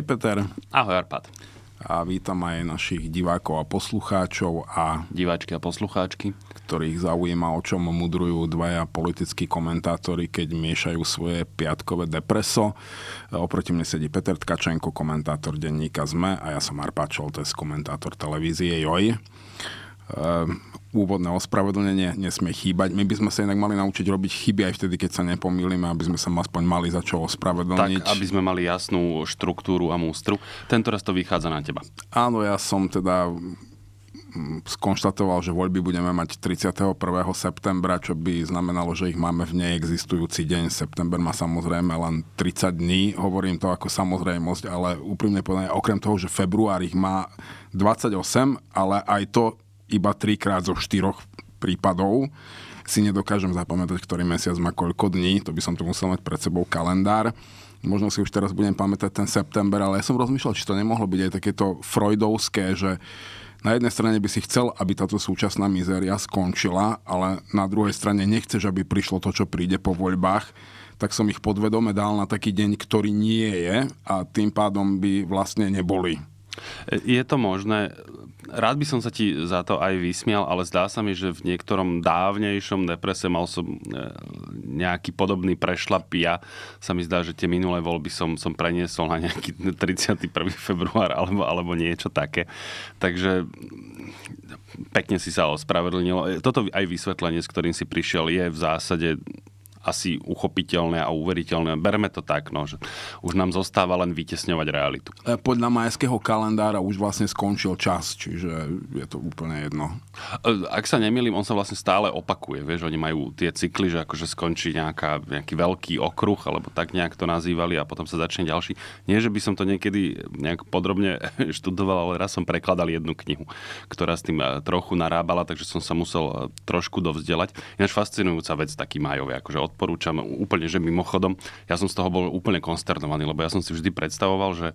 Ahoj Peter. Ahoj Arpad. A vítam aj našich divákov a poslucháčov a... Diváčky a poslucháčky. Ktorých zaujíma, o čom mudrujú dvaja politickí komentátori, keď miešajú svoje piatkové depreso. Oproti mne sedí Peter Tkačenko, komentátor denníka ZME a ja som Arpad Čoltes, komentátor televízie JOJ. Ehm, úvodné ospravedlnenie nesmie chýbať. My by sme sa inak mali naučiť robiť chyby aj vtedy, keď sa nepomýlime, aby sme sa aspoň mali za čo ospravedlniť. Tak, aby sme mali jasnú štruktúru a mústru. Tento raz to vychádza na teba. Áno, ja som teda mm, skonštatoval, že voľby budeme mať 31. septembra, čo by znamenalo, že ich máme v neexistujúci deň. September má samozrejme len 30 dní, hovorím to ako samozrejmosť, ale úprimne povedané, okrem toho, že február ich má 28, ale aj to iba trikrát zo štyroch prípadov si nedokážem zapamätať, ktorý mesiac má koľko dní, to by som tu musel mať pred sebou kalendár. Možno si už teraz budem pamätať ten september, ale ja som rozmýšľal, či to nemohlo byť aj takéto freudovské, že na jednej strane by si chcel, aby táto súčasná mizeria skončila, ale na druhej strane nechceš, aby prišlo to, čo príde po voľbách, tak som ich podvedome dal na taký deň, ktorý nie je a tým pádom by vlastne neboli. Je to možné. Rád by som sa ti za to aj vysmial, ale zdá sa mi, že v niektorom dávnejšom deprese mal som e, nejaký podobný prešlap. Ja sa mi zdá, že tie minulé voľby som, som preniesol na nejaký 31. február alebo, alebo niečo také. Takže pekne si sa ospravedlnilo. E, toto aj vysvetlenie, s ktorým si prišiel, je v zásade asi uchopiteľné a uveriteľné. Berme to tak, no, že už nám zostáva len vytesňovať realitu. E, podľa majského kalendára už vlastne skončil čas, čiže je to úplne jedno. E, ak sa nemýlim, on sa vlastne stále opakuje, vieš, oni majú tie cykly, že akože skončí nejaká, nejaký veľký okruh, alebo tak nejak to nazývali a potom sa začne ďalší. Nie, že by som to niekedy nejak podrobne študoval, ale raz som prekladal jednu knihu, ktorá s tým e, trochu narábala, takže som sa musel e, trošku dovzdelať. Ináč fascinujúca vec taký Majovi, akože odporúčam úplne, že mimochodom, ja som z toho bol úplne konsternovaný, lebo ja som si vždy predstavoval, že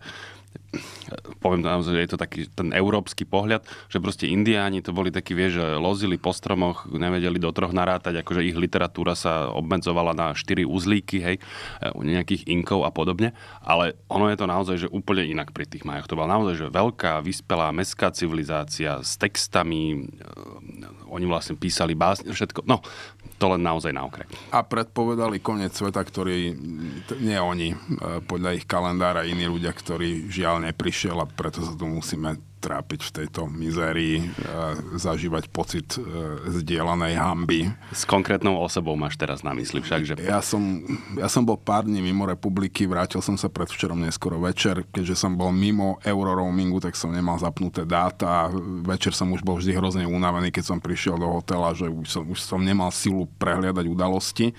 poviem to naozaj, je to taký ten európsky pohľad, že proste indiáni to boli takí, vieš, že lozili po stromoch, nevedeli do troch narátať, akože ich literatúra sa obmedzovala na štyri uzlíky, hej, e, u nejakých inkov a podobne, ale ono je to naozaj, že úplne inak pri tých majoch. To bola naozaj, že veľká, vyspelá mestská civilizácia s textami, e, oni vlastne písali básne, všetko, no, to len naozaj na okre. A predpovedali koniec sveta, ktorý, nie oni, e, podľa ich kalendára iní ľudia, ktorí žiaľ neprišiel a preto sa tu musíme trápiť v tejto mizérii, zažívať pocit e, zdieľanej hamby. S konkrétnou osobou máš teraz na mysli však, že... Ja som, ja som bol pár dní mimo republiky, vrátil som sa predvčerom neskoro večer, keďže som bol mimo euroroamingu, tak som nemal zapnuté dáta. Večer som už bol vždy hrozne unavený, keď som prišiel do hotela, že už som, už som nemal silu prehliadať udalosti.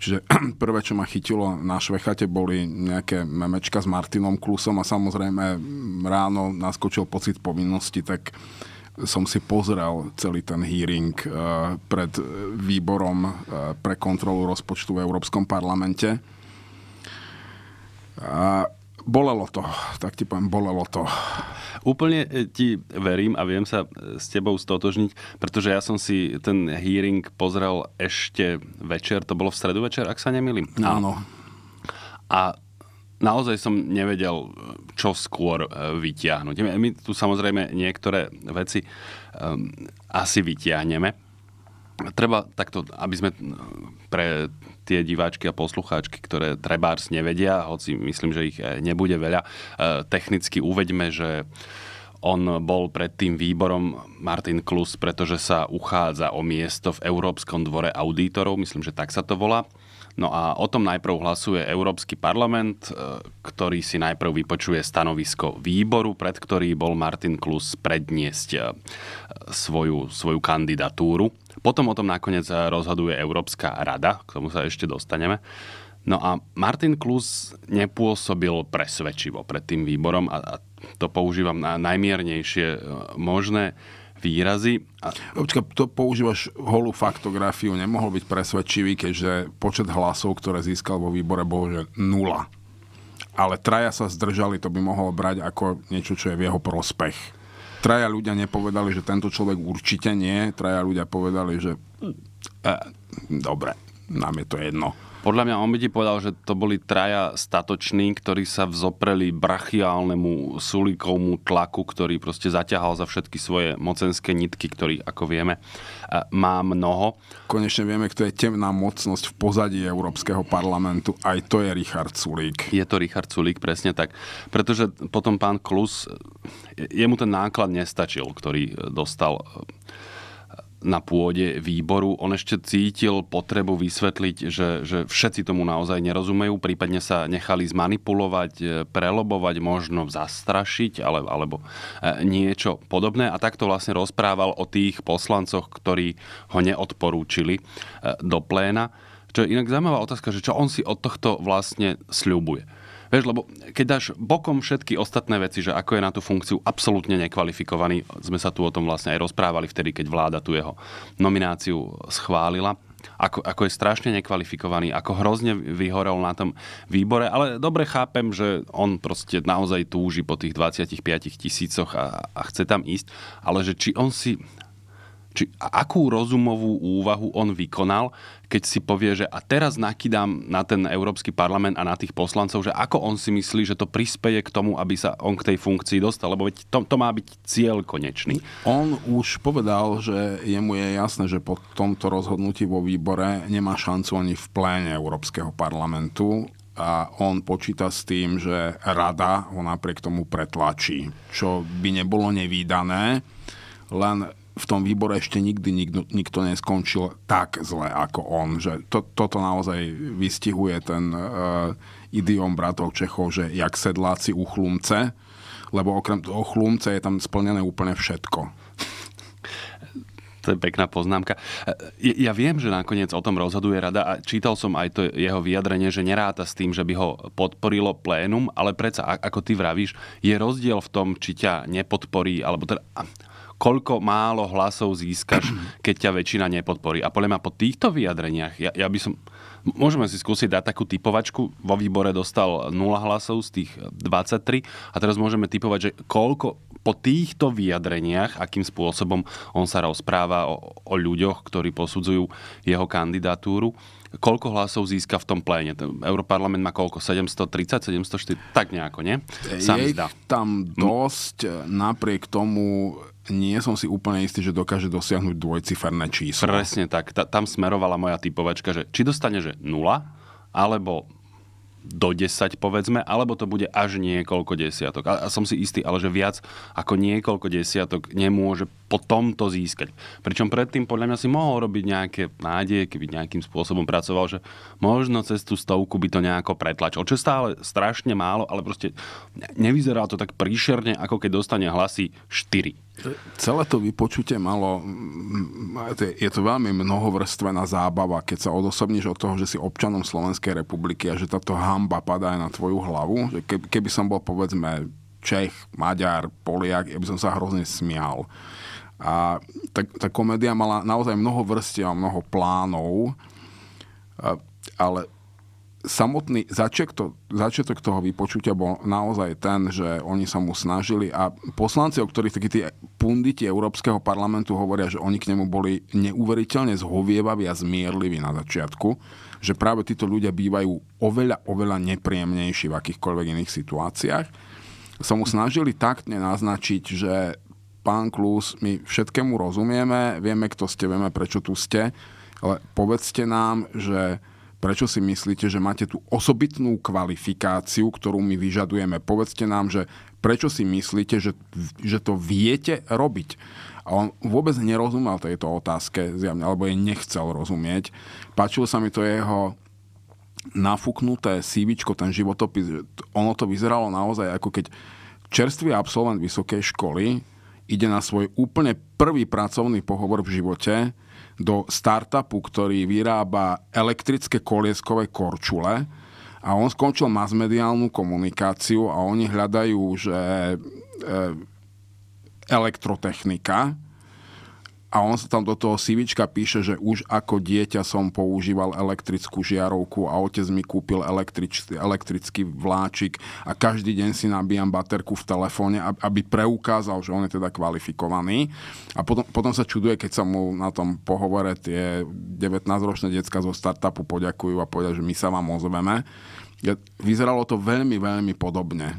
Čiže prvé, čo ma chytilo na švechate, boli nejaké memečka s Martinom Klusom a samozrejme ráno naskočil pocit povinnosti, tak som si pozrel celý ten hearing eh, pred výborom eh, pre kontrolu rozpočtu v Európskom parlamente. A bolelo to, tak ti poviem, bolelo to. Úplne eh, ti verím a viem sa s tebou stotožniť, pretože ja som si ten hearing pozrel ešte večer, to bolo v stredu večer, ak sa nemýlim. Áno. A naozaj som nevedel, čo skôr e, vyťahnuť. E, my tu samozrejme niektoré veci um, asi vyťahneme. Treba takto, aby sme pre tie diváčky a poslucháčky, ktoré trebárs nevedia, hoci myslím, že ich nebude veľa, technicky uveďme, že on bol pred tým výborom Martin Klus, pretože sa uchádza o miesto v Európskom dvore auditorov, myslím, že tak sa to volá. No a o tom najprv hlasuje Európsky parlament, e, ktorý si najprv vypočuje stanovisko výboru, pred ktorý bol Martin Klus predniesť e, svoju, svoju kandidatúru. Potom o tom nakoniec e, rozhoduje Európska rada, k tomu sa ešte dostaneme. No a Martin Klus nepôsobil presvedčivo pred tým výborom a, a to používam na najmiernejšie možné výrazy. A... to používaš holú faktografiu, nemohol byť presvedčivý, keďže počet hlasov, ktoré získal vo výbore, bol že nula. Ale traja sa zdržali, to by mohol brať ako niečo, čo je v jeho prospech. Traja ľudia nepovedali, že tento človek určite nie, traja ľudia povedali, že eh, dobre, nám je to jedno. Podľa mňa on by ti povedal, že to boli traja statoční, ktorí sa vzopreli brachiálnemu sulikovmu tlaku, ktorý proste zaťahal za všetky svoje mocenské nitky, ktorý ako vieme, e, má mnoho. Konečne vieme, kto je temná mocnosť v pozadí Európskeho parlamentu. Aj to je Richard Sulík. Je to Richard Sulík, presne tak. Pretože potom pán Klus, e, jemu ten náklad nestačil, ktorý e, dostal na pôde výboru. On ešte cítil potrebu vysvetliť, že, že všetci tomu naozaj nerozumejú, prípadne sa nechali zmanipulovať, e, prelobovať, možno zastrašiť ale, alebo e, niečo podobné. A takto vlastne rozprával o tých poslancoch, ktorí ho neodporúčili e, do pléna. Čo je inak zaujímavá otázka, že čo on si od tohto vlastne sľubuje Vieš, lebo keď dáš bokom všetky ostatné veci, že ako je na tú funkciu absolútne nekvalifikovaný, sme sa tu o tom vlastne aj rozprávali vtedy, keď vláda tu jeho nomináciu schválila, ako, ako je strašne nekvalifikovaný, ako hrozne vyhorel na tom výbore, ale dobre chápem, že on proste naozaj túži po tých 25 tisícoch a, a chce tam ísť, ale že či on si či akú rozumovú úvahu on vykonal, keď si povie, že a teraz nakydám na ten Európsky parlament a na tých poslancov, že ako on si myslí, že to prispeje k tomu, aby sa on k tej funkcii dostal, lebo to, to má byť cieľ konečný. On už povedal, že jemu je jasné, že po tomto rozhodnutí vo výbore nemá šancu ani v pléne Európskeho parlamentu a on počíta s tým, že rada ho napriek tomu pretlačí, čo by nebolo nevýdané, len v tom výbore ešte nikdy nikto, nikto neskončil tak zle ako on. Že to, toto naozaj vystihuje ten uh, idiom bratov Čechov, že jak sedláci u chlumce, lebo okrem toho chlumce je tam splnené úplne všetko. To je pekná poznámka. E, ja viem, že nakoniec o tom rozhoduje rada a čítal som aj to jeho vyjadrenie, že neráta s tým, že by ho podporilo plénum, ale predsa, ako ty vravíš, je rozdiel v tom, či ťa nepodporí, alebo teda koľko málo hlasov získaš, keď ťa väčšina nepodporí. A podľa mňa po týchto vyjadreniach, ja, ja by som... Môžeme si skúsiť dať takú typovačku. Vo výbore dostal 0 hlasov z tých 23 a teraz môžeme typovať, že koľko po týchto vyjadreniach, akým spôsobom on sa rozpráva o, o ľuďoch, ktorí posudzujú jeho kandidatúru, koľko hlasov získa v tom pléne. Ten Europarlament má koľko? 730, 704, tak nejako, nie? je tam hm. dosť, napriek tomu nie som si úplne istý, že dokáže dosiahnuť dvojciferné číslo. Presne tak. Ta, tam smerovala moja typovačka, že či dostane, že 0, alebo do 10 povedzme, alebo to bude až niekoľko desiatok. A, a som si istý, ale že viac ako niekoľko desiatok nemôže po tomto získať. Pričom predtým podľa mňa si mohol robiť nejaké nádeje, keby nejakým spôsobom pracoval, že možno cez tú stovku by to nejako pretlačil. Čo stále strašne málo, ale proste nevyzerá to tak príšerne, ako keď dostane hlasy 4. Celé to vypočutie malo, mm, mm, je to veľmi mnohovrstvená zábava, keď sa odosobníš od toho, že si občanom Slovenskej republiky a že táto hamba padá aj na tvoju hlavu. Keby som bol povedzme Čech, Maďar, Poliak, ja by som sa hrozne smial. A tá, tá komédia mala naozaj mnoho vrstia a mnoho plánov, a, ale samotný začiatok, to, začiatok toho vypočutia bol naozaj ten, že oni sa mu snažili a poslanci, o ktorých takí tí punditi Európskeho parlamentu hovoria, že oni k nemu boli neuveriteľne zhovievaví a zmierliví na začiatku, že práve títo ľudia bývajú oveľa, oveľa nepríjemnejší v akýchkoľvek iných situáciách. Sa mu snažili taktne naznačiť, že pán Klus, my všetkému rozumieme, vieme, kto ste, vieme, prečo tu ste, ale povedzte nám, že prečo si myslíte, že máte tú osobitnú kvalifikáciu, ktorú my vyžadujeme. Povedzte nám, že prečo si myslíte, že, že to viete robiť. A on vôbec nerozumel tejto otázke, zjavne, alebo jej nechcel rozumieť. Páčilo sa mi to jeho nafúknuté sívičko, ten životopis. Ono to vyzeralo naozaj ako keď čerstvý absolvent vysokej školy ide na svoj úplne prvý pracovný pohovor v živote do startupu, ktorý vyrába elektrické kolieskové korčule a on skončil masmediálnu komunikáciu a oni hľadajú, že e, elektrotechnika, a on sa tam do toho sivička píše, že už ako dieťa som používal elektrickú žiarovku a otec mi kúpil električ, elektrický vláčik a každý deň si nabíjam baterku v telefóne, aby preukázal, že on je teda kvalifikovaný. A potom, potom sa čuduje, keď sa mu na tom pohovore tie 19-ročné decka zo startupu poďakujú a povedia, že my sa vám ozveme. Vyzeralo to veľmi, veľmi podobne.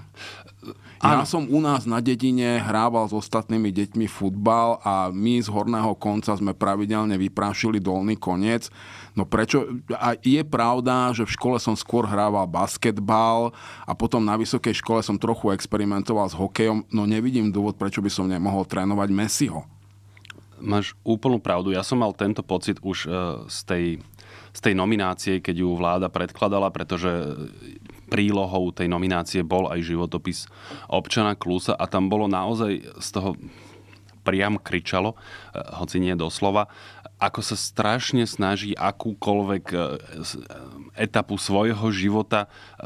Ja ano. som u nás na dedine hrával s ostatnými deťmi futbal a my z horného konca sme pravidelne vyprášili dolný koniec. No prečo? A je pravda, že v škole som skôr hrával basketbal a potom na vysokej škole som trochu experimentoval s hokejom, no nevidím dôvod, prečo by som nemohol trénovať Messiho. Máš úplnú pravdu. Ja som mal tento pocit už e, z tej, z tej nominácie, keď ju vláda predkladala, pretože prílohou tej nominácie bol aj životopis občana Klusa a tam bolo naozaj z toho priam kričalo, e, hoci nie doslova, ako sa strašne snaží akúkoľvek e, etapu svojho života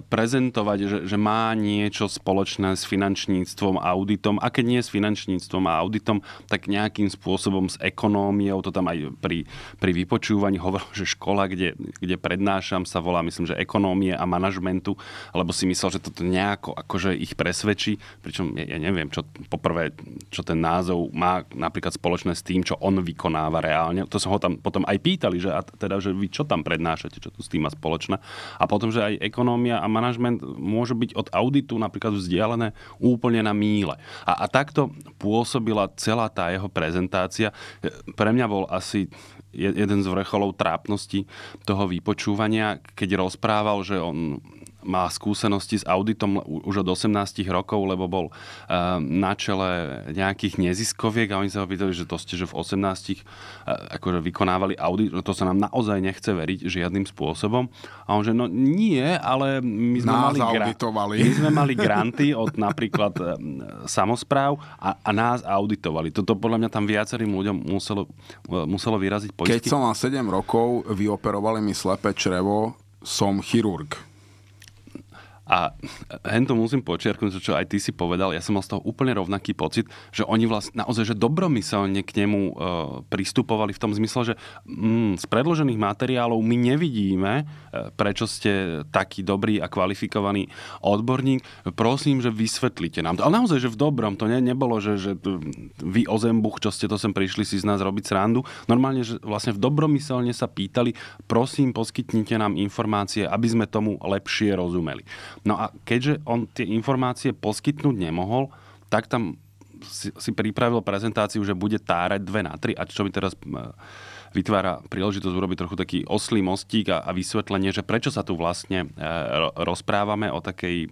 prezentovať, že, že má niečo spoločné s finančníctvom, a auditom a keď nie s finančníctvom a auditom, tak nejakým spôsobom s ekonómiou, to tam aj pri, pri vypočúvaní hovoril, že škola, kde, kde prednášam, sa volá myslím, že ekonómie a manažmentu, lebo si myslel, že toto nejako akože ich presvedčí, pričom ja, ja neviem, čo poprvé, čo ten názov má napríklad spoločné s tým, čo on vykonáva reálne. To som ho tam potom aj pýtali, že a teda, že vy čo tam prednášate, čo tu s tým má spoločné spoločná. A potom, že aj ekonómia a manažment môžu byť od auditu napríklad vzdialené úplne na míle. A, a takto pôsobila celá tá jeho prezentácia. Pre mňa bol asi jeden z vrcholov trápnosti toho vypočúvania, keď rozprával, že on má skúsenosti s auditom už od 18 rokov, lebo bol eh, na čele nejakých neziskoviek a oni sa ho pýtali, že to ste, že v 18 eh, akože vykonávali audit, no to sa nám naozaj nechce veriť žiadnym spôsobom. A on že no nie, ale my sme, mali, auditovali. Gra- my sme mali granty od napríklad eh, samozpráv a, a nás auditovali. Toto podľa mňa tam viacerým ľuďom muselo, muselo vyraziť poistky. Keď som mal 7 rokov, vyoperovali mi slepe črevo, som chirurg. A hen to musím počiarknúť, čo aj ty si povedal, ja som mal z toho úplne rovnaký pocit, že oni vlastne naozaj, že dobromyselne k nemu e, pristupovali v tom zmysle, že mm, z predložených materiálov my nevidíme, e, prečo ste taký dobrý a kvalifikovaný odborník. Prosím, že vysvetlite nám to. Ale naozaj, že v dobrom to ne, nebolo, že, že vy ozembuch, čo ste to sem prišli si z nás robiť srandu. Normálne, že vlastne v dobromyselne sa pýtali, prosím, poskytnite nám informácie, aby sme tomu lepšie rozumeli. No a keďže on tie informácie poskytnúť nemohol, tak tam si, si pripravil prezentáciu, že bude tárať dve na tri, a čo mi teraz vytvára príležitosť urobiť trochu taký oslý mostík a, a vysvetlenie, že prečo sa tu vlastne e, rozprávame o takej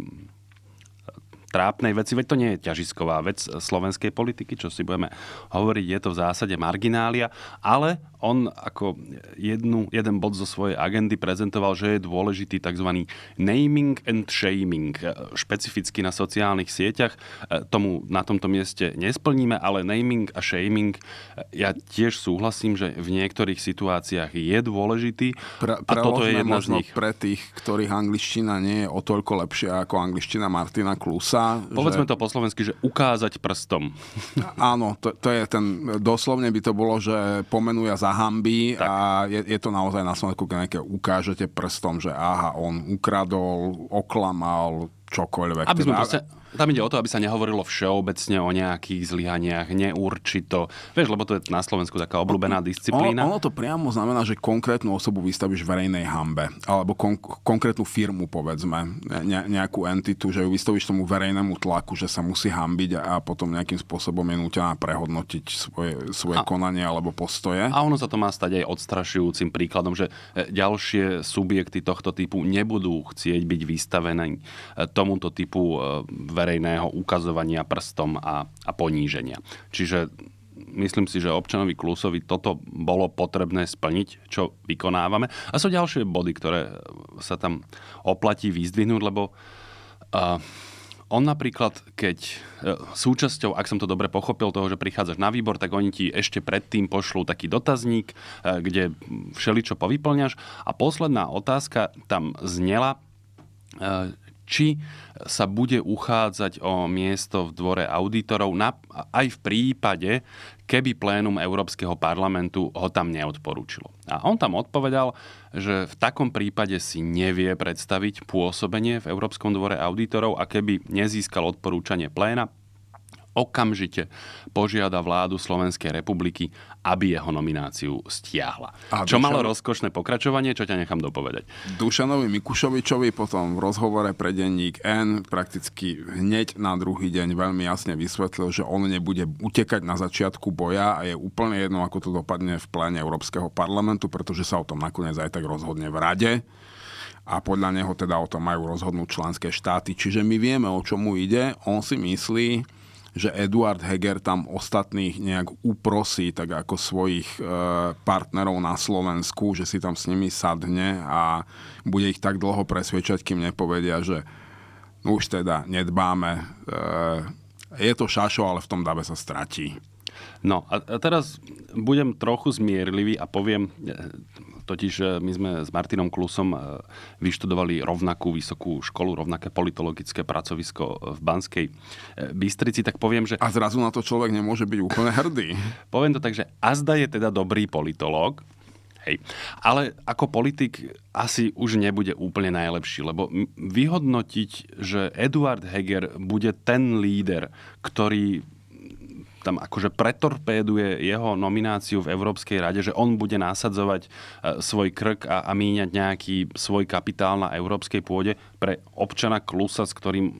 trápnej veci, veď to nie je ťažisková vec slovenskej politiky, čo si budeme hovoriť, je to v zásade marginália, ale on ako jednu, jeden bod zo svojej agendy prezentoval, že je dôležitý tzv. naming and shaming. E, špecificky na sociálnych sieťach e, tomu na tomto mieste nesplníme, ale naming a shaming, e, ja tiež súhlasím, že v niektorých situáciách je dôležitý. pra, a toto je jedna z nich. pre tých, ktorých angličtina nie je o toľko lepšia ako angličtina Martina Klusa. Povedzme že... to po slovensky, že ukázať prstom. Áno, to, to je ten, doslovne by to bolo, že pomenuje za hambí a je, je to naozaj na Slovensku, keď nejaké ukážete prstom, že aha, on ukradol, oklamal, čokoľvek. Aby sme teda, proste tam ide o to, aby sa nehovorilo všeobecne o nejakých zlyhaniach, neurčito. Vieš, lebo to je na Slovensku taká obľúbená disciplína. Ono, ono to priamo znamená, že konkrétnu osobu vystavíš verejnej hambe. Alebo kon- konkrétnu firmu, povedzme. Ne- nejakú entitu, že ju vystavíš tomu verejnému tlaku, že sa musí hambiť a, a potom nejakým spôsobom je nutená prehodnotiť svoje, svoje a, konanie alebo postoje. A ono sa to má stať aj odstrašujúcim príkladom, že e, ďalšie subjekty tohto typu nebudú chcieť byť vystavené e, tomuto typu verejného verejného ukazovania prstom a, a poníženia. Čiže myslím si, že občanovi Klusovi toto bolo potrebné splniť, čo vykonávame. A sú ďalšie body, ktoré sa tam oplatí vyzdvihnúť, lebo uh, on napríklad, keď uh, súčasťou, ak som to dobre pochopil, toho, že prichádzaš na výbor, tak oni ti ešte predtým pošlú taký dotazník, uh, kde všeličo povyplňaš. A posledná otázka tam znela, e, či sa bude uchádzať o miesto v dvore auditorov na, aj v prípade, keby plénum Európskeho parlamentu ho tam neodporúčilo. A on tam odpovedal, že v takom prípade si nevie predstaviť pôsobenie v Európskom dvore auditorov a keby nezískal odporúčanie pléna, okamžite požiada vládu Slovenskej republiky, aby jeho nomináciu stiahla. A čo Dušan... malo rozkošné pokračovanie, čo ťa nechám dopovedať. Dušanovi Mikušovičovi potom v rozhovore pre denník N prakticky hneď na druhý deň veľmi jasne vysvetlil, že on nebude utekať na začiatku boja a je úplne jedno, ako to dopadne v pláne Európskeho parlamentu, pretože sa o tom nakoniec aj tak rozhodne v rade a podľa neho teda o tom majú rozhodnúť členské štáty. Čiže my vieme, o čomu ide. On si myslí, že Eduard Heger tam ostatných nejak uprosí, tak ako svojich e, partnerov na Slovensku, že si tam s nimi sadne a bude ich tak dlho presvedčať, kým nepovedia, že no už teda nedbáme. E, je to šašo, ale v tom dáve sa stratí. No a, teraz budem trochu zmierlivý a poviem, e, Totiž my sme s Martinom Klusom e, vyštudovali rovnakú vysokú školu, rovnaké politologické pracovisko v Banskej e, Bystrici, tak poviem, že... A zrazu na to človek nemôže byť úplne hrdý. poviem to tak, že Azda je teda dobrý politológ, Hej. Ale ako politik asi už nebude úplne najlepší, lebo vyhodnotiť, že Eduard Heger bude ten líder, ktorý tam akože pretorpéduje jeho nomináciu v Európskej rade, že on bude nasadzovať e, svoj krk a, a míňať nejaký svoj kapitál na európskej pôde pre občana Klusa, s ktorým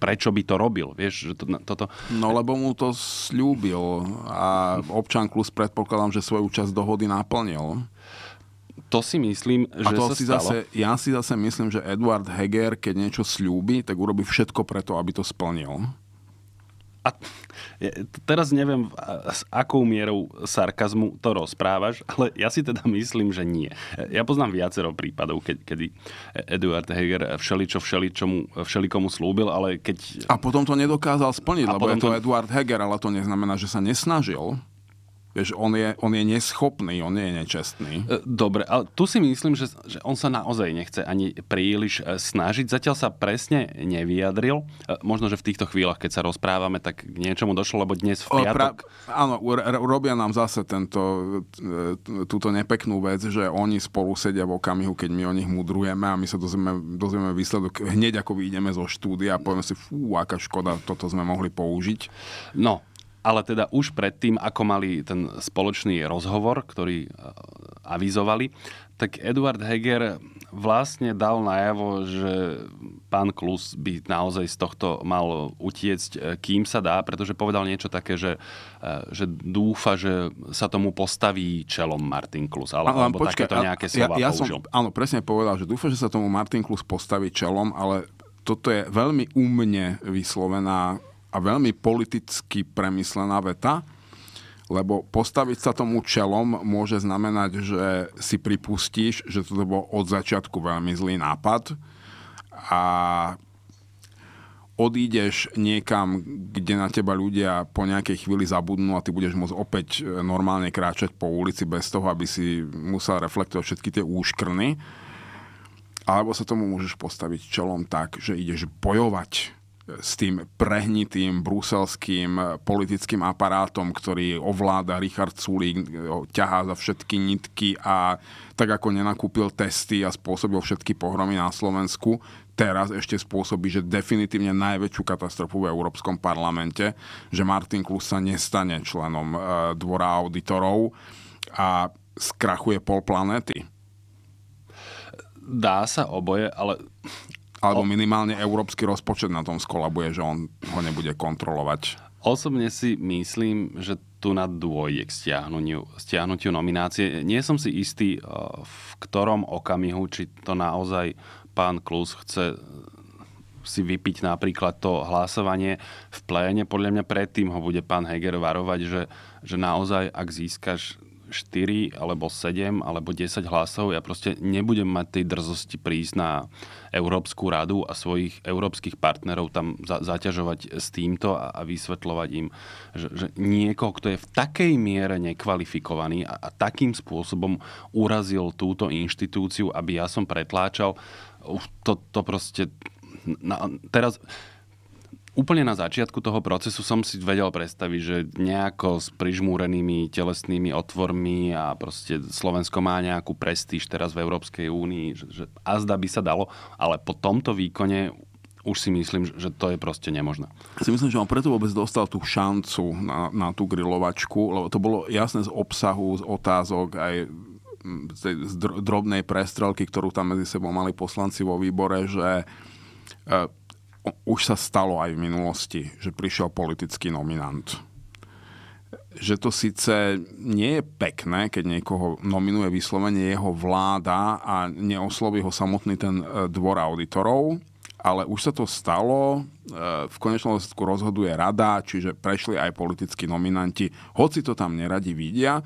prečo by to robil, vieš, že to, toto... No lebo mu to slúbil a občan Klus predpokladám, že svoju časť dohody naplnil. To si myslím, že a to sa si stalo. Zase, ja si zase myslím, že Edward Heger, keď niečo slúbi, tak urobí všetko preto, aby to splnil a teraz neviem, s akou mierou sarkazmu to rozprávaš, ale ja si teda myslím, že nie. Ja poznám viacero prípadov, keď, kedy Eduard Heger všeličo všeličomu, všelikomu slúbil, ale keď... A potom to nedokázal splniť, lebo je to, to Eduard Heger, ale to neznamená, že sa nesnažil. Vieš, on je, on je neschopný, on nie je nečestný. E, dobre, ale tu si myslím, že, že on sa naozaj nechce ani príliš e, snažiť. Zatiaľ sa presne nevyjadril. E, možno, že v týchto chvíľach, keď sa rozprávame, tak k niečomu došlo, lebo dnes v piatok... Pra, áno, robia nám zase tento, túto nepeknú vec, že oni spolu sedia v okamihu, keď my o nich mudrujeme a my sa dozvieme, dozvieme výsledok hneď ako vyjdeme zo štúdia a povieme si, fú, aká škoda, toto sme mohli použiť. No, ale teda už predtým, ako mali ten spoločný rozhovor, ktorý e, avizovali, tak Eduard Heger vlastne dal najavo, že pán Klus by naozaj z tohto mal utiecť, e, kým sa dá, pretože povedal niečo také, že, e, že dúfa, že sa tomu postaví čelom Martin Klus, ale, ale alebo počkej, takéto nejaké slova ja, ja použil. Som, áno, presne povedal, že dúfa, že sa tomu Martin Klus postaví čelom, ale toto je veľmi umne vyslovená a veľmi politicky premyslená veta, lebo postaviť sa tomu čelom môže znamenať, že si pripustíš, že to bol od začiatku veľmi zlý nápad a odídeš niekam, kde na teba ľudia po nejakej chvíli zabudnú a ty budeš môcť opäť e, normálne kráčať po ulici bez toho, aby si musel reflektovať všetky tie úškrny. Alebo sa tomu môžeš postaviť čelom tak, že ideš bojovať s tým prehnitým bruselským eh, politickým aparátom, ktorý ovláda Richard Sulík, eh, ťahá za všetky nitky a tak ako nenakúpil testy a spôsobil všetky pohromy na Slovensku, teraz ešte spôsobí, že definitívne najväčšiu katastrofu v Európskom parlamente, že Martin Klus sa nestane členom eh, dvora auditorov a skrachuje pol planéty. Dá sa oboje, ale alebo minimálne európsky rozpočet na tom skolabuje, že on ho nebude kontrolovať. Osobne si myslím, že tu na dôjde k stiahnutiu, stiahnutiu nominácie. Nie som si istý, eh, v ktorom okamihu, či to naozaj pán Klus chce eh, si vypiť napríklad to hlasovanie v pléne. Podľa mňa predtým ho bude pán Heger varovať, že, že naozaj, ak získaš 4 alebo 7 alebo 10 hlasov, ja proste nebudem mať tej drzosti prísť na Európsku radu a svojich európskych partnerov tam za- zaťažovať s týmto a, a vysvetľovať im, že, že niekoho, kto je v takej miere nekvalifikovaný a, a takým spôsobom urazil túto inštitúciu, aby ja som pretláčal, to, to proste... Na, teraz úplne na začiatku toho procesu som si vedel predstaviť, že nejako s prižmúrenými telesnými otvormi a proste Slovensko má nejakú prestíž teraz v Európskej únii, že, že azda by sa dalo, ale po tomto výkone už si myslím, že to je proste nemožné. Si myslím, že on preto vôbec dostal tú šancu na, na tú grilovačku, lebo to bolo jasné z obsahu, z otázok, aj z tej drobnej prestrelky, ktorú tam medzi sebou mali poslanci vo výbore, že e, už sa stalo aj v minulosti, že prišiel politický nominant. Že to síce nie je pekné, keď niekoho nominuje vyslovene jeho vláda a neosloví ho samotný ten e, dvor auditorov, ale už sa to stalo, e, v konečnom dôsledku rozhoduje rada, čiže prešli aj politickí nominanti, hoci to tam neradi vidia,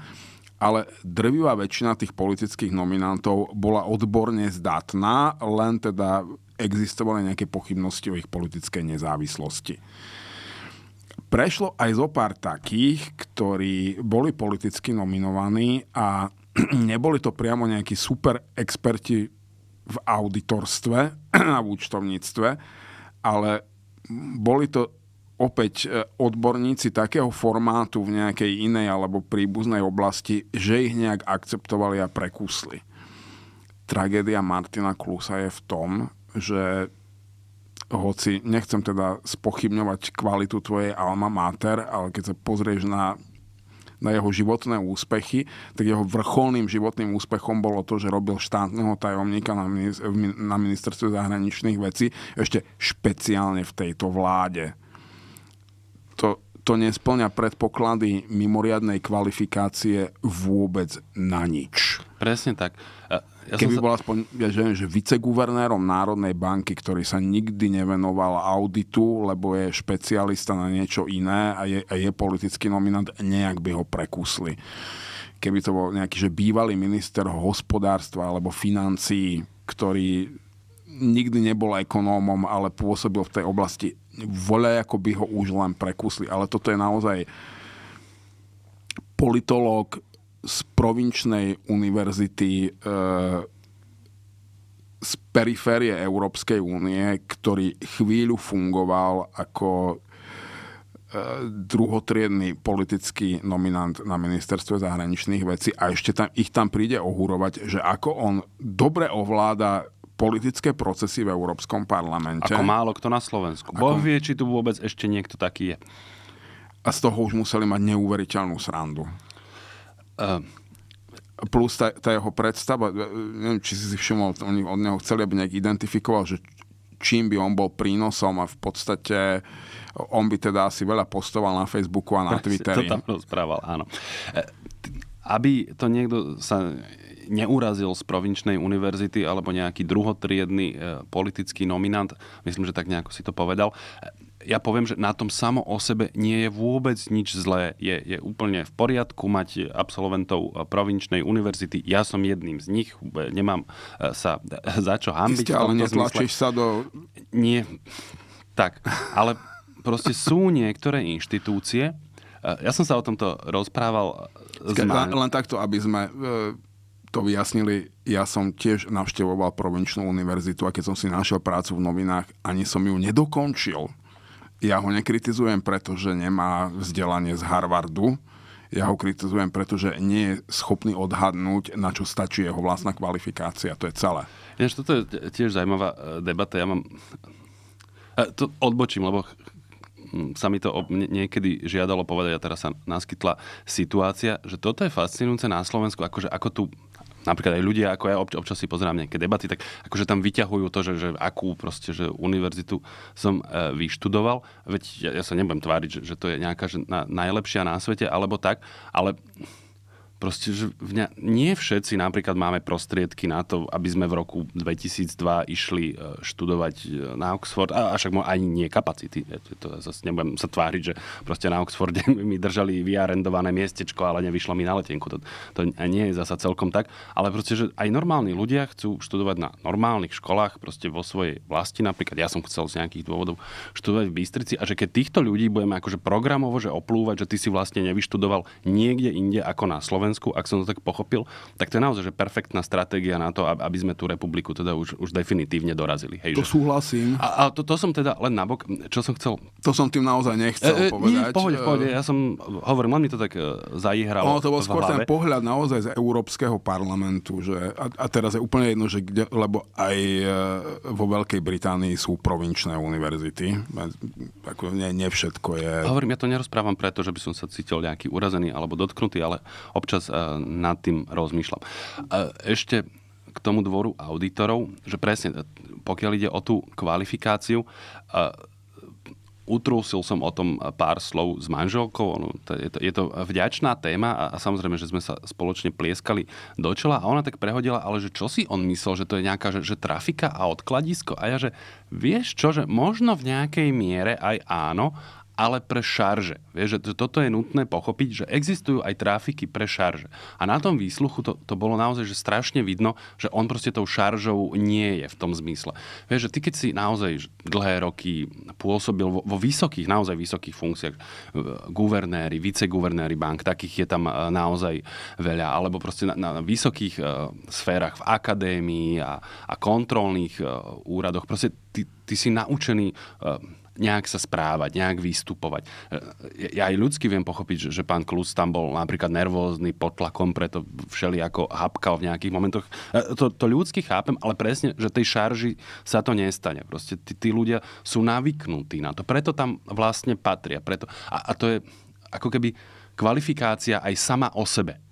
ale drvivá väčšina tých politických nominantov bola odborne zdatná, len teda existovali nejaké pochybnosti o ich politickej nezávislosti. Prešlo aj zo pár takých, ktorí boli politicky nominovaní a neboli to priamo nejakí super experti v auditorstve a v účtovníctve, ale boli to opäť e, odborníci takého formátu v nejakej inej alebo príbuznej oblasti, že ich nejak akceptovali a prekusli. Tragédia Martina Klusa je v tom, že hoci nechcem teda spochybňovať kvalitu tvojej alma mater, ale keď sa pozrieš na na jeho životné úspechy, tak jeho vrcholným životným úspechom bolo to, že robil štátneho tajomníka na ministerstve zahraničných vecí, ešte špeciálne v tejto vláde. To, to nesplňa predpoklady mimoriadnej kvalifikácie vôbec na nič. Presne tak. E, ja Keby sa... bol aspoň, ja neviem, že viceguvernérom Národnej banky, ktorý sa nikdy nevenoval auditu, lebo je špecialista na niečo iné a je, a je politický nominant, nejak by ho prekusli. Keby to bol nejaký že bývalý minister hospodárstva alebo financií, ktorý nikdy nebol ekonómom, ale pôsobil v tej oblasti, voľa ako by ho už len prekusli. Ale toto je naozaj politológ, z provinčnej univerzity e, z periférie Európskej únie, ktorý chvíľu fungoval ako e, druhotriedný politický nominant na ministerstve zahraničných vecí a ešte tam, ich tam príde ohúrovať, že ako on dobre ovláda politické procesy v Európskom parlamente. Ako málo kto na Slovensku. Ako... Boh vie, či tu vôbec ešte niekto taký je. A z toho už museli mať neuveriteľnú srandu. Ehm, plus tá, tá jeho predstava, e, neviem, či si si všimol, oni od neho chceli, aby nejak identifikoval, že čím by on bol prínosom a v podstate on by teda asi veľa postoval na Facebooku a na Twitteri. To tam rozprával, áno. E, aby to niekto sa neurazil z provinčnej univerzity alebo nejaký druhotriedny e, politický nominant, myslím, že tak nejako si to povedal, ja poviem, že na tom samo o sebe nie je vôbec nič zlé. Je, je úplne v poriadku mať absolventov eh, provinčnej univerzity. Ja som jedným z nich, nemám eh, sa eh, za čo hambiť. ale netlačíš sa do... Nie, tak, ale proste sú niektoré inštitúcie, ja som sa o tomto rozprával Ska, len, len takto, aby sme to vyjasnili, ja som tiež navštevoval provinčnú univerzitu a keď som si našiel prácu v novinách, ani som ju nedokončil ja ho nekritizujem, pretože nemá vzdelanie z Harvardu. Ja ho kritizujem, pretože nie je schopný odhadnúť, na čo stačí jeho vlastná kvalifikácia. To je celé. Ináč, toto je tiež zaujímavá e, debata. Ja mám... E, to odbočím, lebo hm, sa mi to niekedy žiadalo povedať a teraz sa naskytla situácia, že toto je fascinujúce na Slovensku, akože ako tu napríklad aj ľudia, ako ja obč- občas si pozerám nejaké debaty, tak akože tam vyťahujú to, že, že akú proste, že univerzitu som e, vyštudoval. Veď ja, ja sa nebudem tváriť, že, že to je nejaká že na, najlepšia na svete, alebo tak, ale Proste, že vňa, nie všetci napríklad máme prostriedky na to, aby sme v roku 2002 išli e, študovať e, na Oxford, a však ani nie kapacity. Ja to, to zase nebudem sa tváriť, že proste na Oxforde mi držali vyarendované miestečko, ale nevyšlo mi na letenku. To, to nie je zasa celkom tak. Ale proste, že aj normálni ľudia chcú študovať na normálnych školách, proste vo svojej vlasti. Napríklad ja som chcel z nejakých dôvodov študovať v Bystrici a že keď týchto ľudí budeme akože programovo že oplúvať, že ty si vlastne nevyštudoval niekde inde ako na Slovensku, Slovensku, ak som to tak pochopil, tak to je naozaj že perfektná stratégia na to, aby sme tú republiku teda už, už definitívne dorazili. Hej, to že... súhlasím. A, a to, to som teda len nabok, čo som chcel... To som tým naozaj nechcel e, e, povedať. Nie, pohode, e. pohode, ja som, hovoril len mi to tak e, zaihralo Ono to bol skôr ten pohľad naozaj z Európskeho parlamentu, že, a, a teraz je úplne jedno, že kde, lebo aj e, vo Veľkej Británii sú provinčné univerzity. Ako ne, nie všetko je... Hovorím, ja to nerozprávam preto, že by som sa cítil nejaký urazený alebo dotknutý, ale občas uh, nad tým rozmýšľam. E, ešte k tomu dvoru auditorov, že presne, e, pokiaľ ide o tú kvalifikáciu, utrúsil som o tom pár slov s manželkou. Ono, to je, to, je to vďačná téma a, a samozrejme, že sme sa spoločne plieskali do čela a ona tak prehodila, ale že čo si on myslel, že to je nejaká že, že trafika a odkladisko a ja, že vieš čo, že možno v nejakej miere aj áno, ale pre šarže. Vieš, že toto je nutné pochopiť, že existujú aj tráfiky pre šarže. A na tom výsluchu to, to bolo naozaj že strašne vidno, že on proste tou šaržou nie je v tom zmysle. Vieš, že ty keď si naozaj dlhé roky pôsobil vo, vo vysokých, naozaj vysokých funkciách, guvernéri, viceguvernéri bank, takých je tam eh, naozaj veľa, alebo proste na, na vysokých uh, sférach v akadémii a, a kontrolných uh, úradoch, proste ty, ty si naučený uh, nejak sa správať, nejak vystupovať. E, ja aj ľudsky viem pochopiť, že, že pán Klus tam bol napríklad nervózny, pod tlakom, preto všeli ako hapkal v nejakých momentoch. E, to, to ľudsky chápem, ale presne, že tej šarži sa to nestane. Proste tí, tí ľudia sú navyknutí na to. Preto tam vlastne patria. Preto, a, a to je ako keby kvalifikácia aj sama o sebe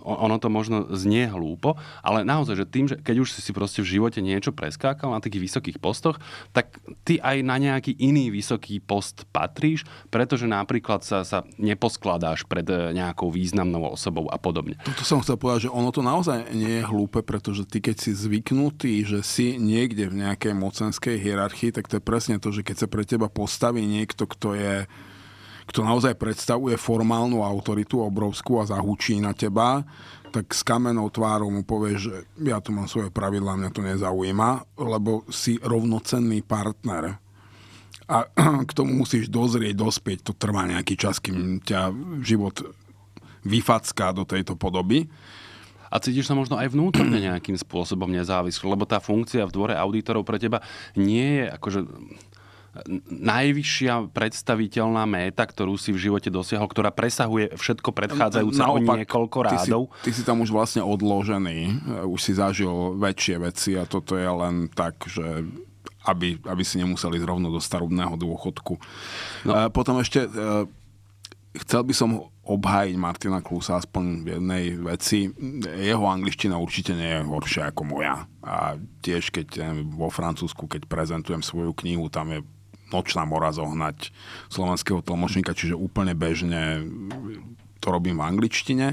ono to možno znie hlúpo, ale naozaj, že tým, že keď už si proste v živote niečo preskákal na takých vysokých postoch, tak ty aj na nejaký iný vysoký post patríš, pretože napríklad sa, sa neposkladáš pred e, nejakou významnou osobou a podobne. Toto som chcel povedať, že ono to naozaj nie je hlúpe, pretože ty keď si zvyknutý, že si niekde v nejakej mocenskej hierarchii, tak to je presne to, že keď sa pre teba postaví niekto, kto je kto naozaj predstavuje formálnu autoritu obrovskú a zahučí na teba, tak s kamenou tvárou mu povie, že ja tu mám svoje pravidlá, mňa to nezaujíma, lebo si rovnocenný partner. A k tomu musíš dozrieť, dospieť, to trvá nejaký čas, kým ťa život vyfacká do tejto podoby. A cítiš sa možno aj vnútorne nejakým spôsobom nezávislý, lebo tá funkcia v dvore auditorov pre teba nie je akože najvyššia predstaviteľná méta, ktorú si v živote dosiahol, ktorá presahuje všetko predchádzajúce o niekoľko rádov. Ty si, ty si tam už vlastne odložený, e, už si zažil väčšie veci a toto je len tak, že aby, aby si nemuseli zrovna do starobného dôchodku. No. E, potom ešte e, chcel by som obhájiť Martina Klusa aspoň v jednej veci. Jeho angličtina určite nie je horšia ako moja. A tiež keď vo Francúzsku, keď prezentujem svoju knihu, tam je nočná mora zohnať slovenského tlmočníka, čiže úplne bežne to robím v angličtine.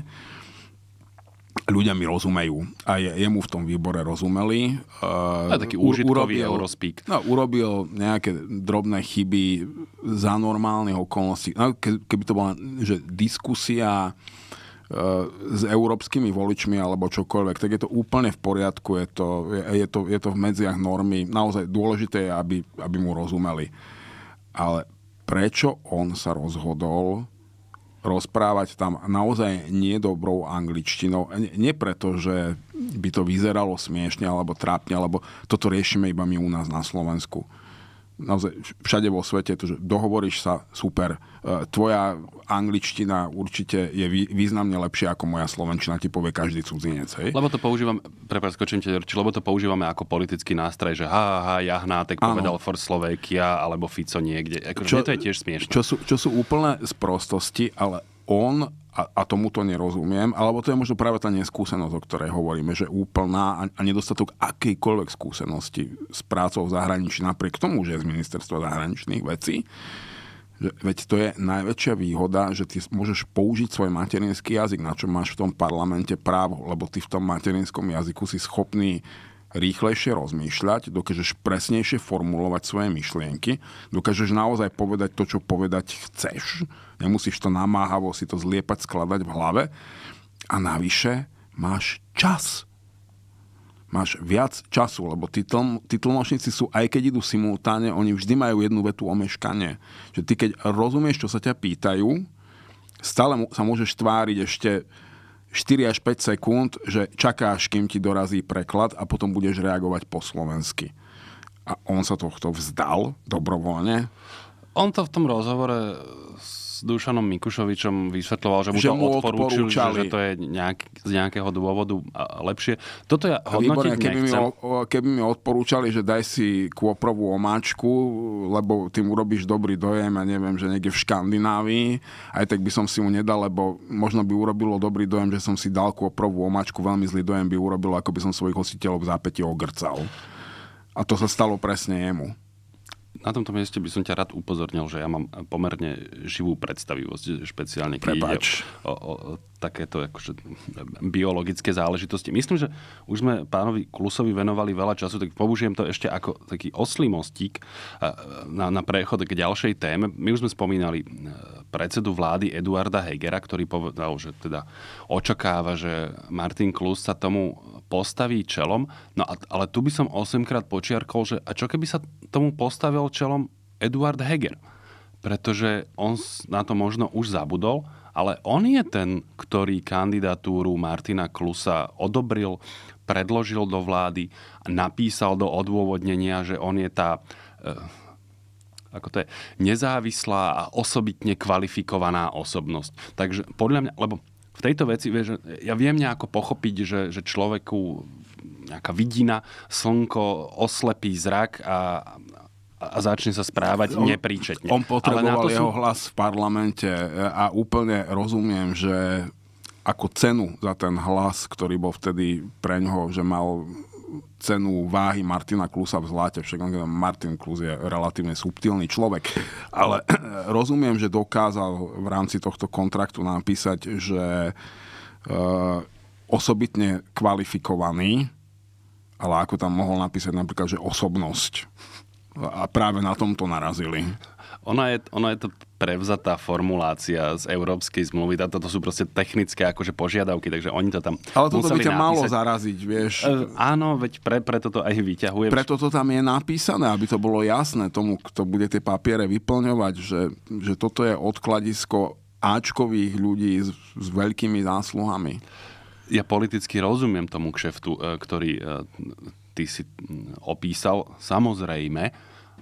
Ľudia mi rozumejú. A je, jemu v tom výbore rozumeli. A taký užitkový urobil, eurospeak. No, urobil nejaké drobné chyby za normálnych okolností. No, keby to bola že diskusia E, s európskymi voličmi alebo čokoľvek, tak je to úplne v poriadku, je to, je, je to, je to v medziach normy. Naozaj dôležité je, aby, aby mu rozumeli. Ale prečo on sa rozhodol rozprávať tam naozaj nie dobrou angličtinou. E, nie preto, že by to vyzeralo smiešne alebo trápne, alebo toto riešime iba my u nás na Slovensku naozaj všade vo svete, to, že dohovoríš sa, super. E, tvoja angličtina určite je významne lepšia ako moja slovenčina, ti povie každý cudzinec. Hej? Lebo to používam, prepáč, skočím te, lebo to používame ako politický nástroj, že ha, ha, Jahnátek ano. povedal for Slovakia alebo Fico niekde. Ako, čo, to je tiež smiešne. Čo sú, čo sú úplné sprostosti, ale on a, a tomu to nerozumiem, alebo to je možno práve tá neskúsenosť, o ktorej hovoríme, že úplná a, a nedostatok akejkoľvek skúsenosti s prácou v zahraničí, napriek tomu, že je z ministerstva zahraničných vecí. Že, veď to je najväčšia výhoda, že ty môžeš použiť svoj materinský jazyk, na čo máš v tom parlamente právo, lebo ty v tom materinskom jazyku si schopný rýchlejšie rozmýšľať, dokážeš presnejšie formulovať svoje myšlienky, dokážeš naozaj povedať to, čo povedať chceš Nemusíš to namáhavo si to zliepať, skladať v hlave. A navyše máš čas. Máš viac času, lebo tí, tl- tí tlmočníci sú, aj keď idú simultáne, oni vždy majú jednu vetu omeškanie. Že ty keď rozumieš, čo sa ťa pýtajú, stále sa môžeš tváriť ešte 4 až 5 sekúnd, že čakáš, kým ti dorazí preklad a potom budeš reagovať po slovensky. A on sa tohto vzdal dobrovoľne? On to v tom rozhovore s Dušanom Mikušovičom vysvetloval, že mu že to mu odporúčali. že, že to je nejak, z nejakého dôvodu lepšie. Toto ja hodnotiť Výborné, keby mi, keby mi odporúčali, že daj si kôprovú omáčku, lebo tým urobíš dobrý dojem, ja neviem, že niekde v Škandinávii, aj tak by som si mu nedal, lebo možno by urobilo dobrý dojem, že som si dal kôprovú omáčku, veľmi zlý dojem by urobilo, ako by som svojich hostiteľov v zápäti ogrcal. A to sa stalo presne jemu na tomto mieste by som ťa rád upozornil, že ja mám eh, pomerne živú predstavivosť, špeciálne keď ide o, o, o takéto akože, eh, biologické záležitosti. Myslím, že už sme pánovi Klusovi venovali veľa času, tak použijem to ešte ako taký oslý mostík eh, na, na prechod k ďalšej téme. My už sme spomínali predsedu vlády Eduarda Hegera, ktorý povedal, že teda očakáva, že Martin Klus sa tomu postaví čelom. No a, ale tu by som 8 krát počiarkol, že a čo keby sa tomu postavil čelom Eduard Heger? Pretože on na to možno už zabudol, ale on je ten, ktorý kandidatúru Martina Klusa odobril, predložil do vlády, napísal do odôvodnenia, že on je tá e, ako to je, nezávislá a osobitne kvalifikovaná osobnosť. Takže podľa mňa, lebo v tejto veci, vieš, ja viem nejako pochopiť, že, že človeku nejaká vidina, slnko oslepí zrak a, a začne sa správať on, nepríčetne. On potreboval jeho sú... hlas v parlamente e, a úplne rozumiem, že ako cenu za ten hlas, ktorý bol vtedy pre ňoho, že mal cenu váhy Martina Klusa v zláte. Však Martin Klus je relatívne subtilný človek. Ale rozumiem, že dokázal v rámci tohto kontraktu napísať, že eh, osobitne kvalifikovaný, ale ako tam mohol napísať napríklad, že osobnosť. A práve na tom to narazili. Ona je, ona je to prevzatá formulácia z európskej zmluvy. Toto sú proste technické akože požiadavky, takže oni to tam Ale toto by ťa napísať. malo zaraziť, vieš. E, áno, veď pre, preto to aj vyťahuje. Preto to tam je napísané, aby to bolo jasné tomu, kto bude tie papiere vyplňovať, že, že toto je odkladisko Ačkových ľudí s, s veľkými zásluhami. Ja politicky rozumiem tomu kšeftu, e, ktorý e, ty si opísal. Samozrejme,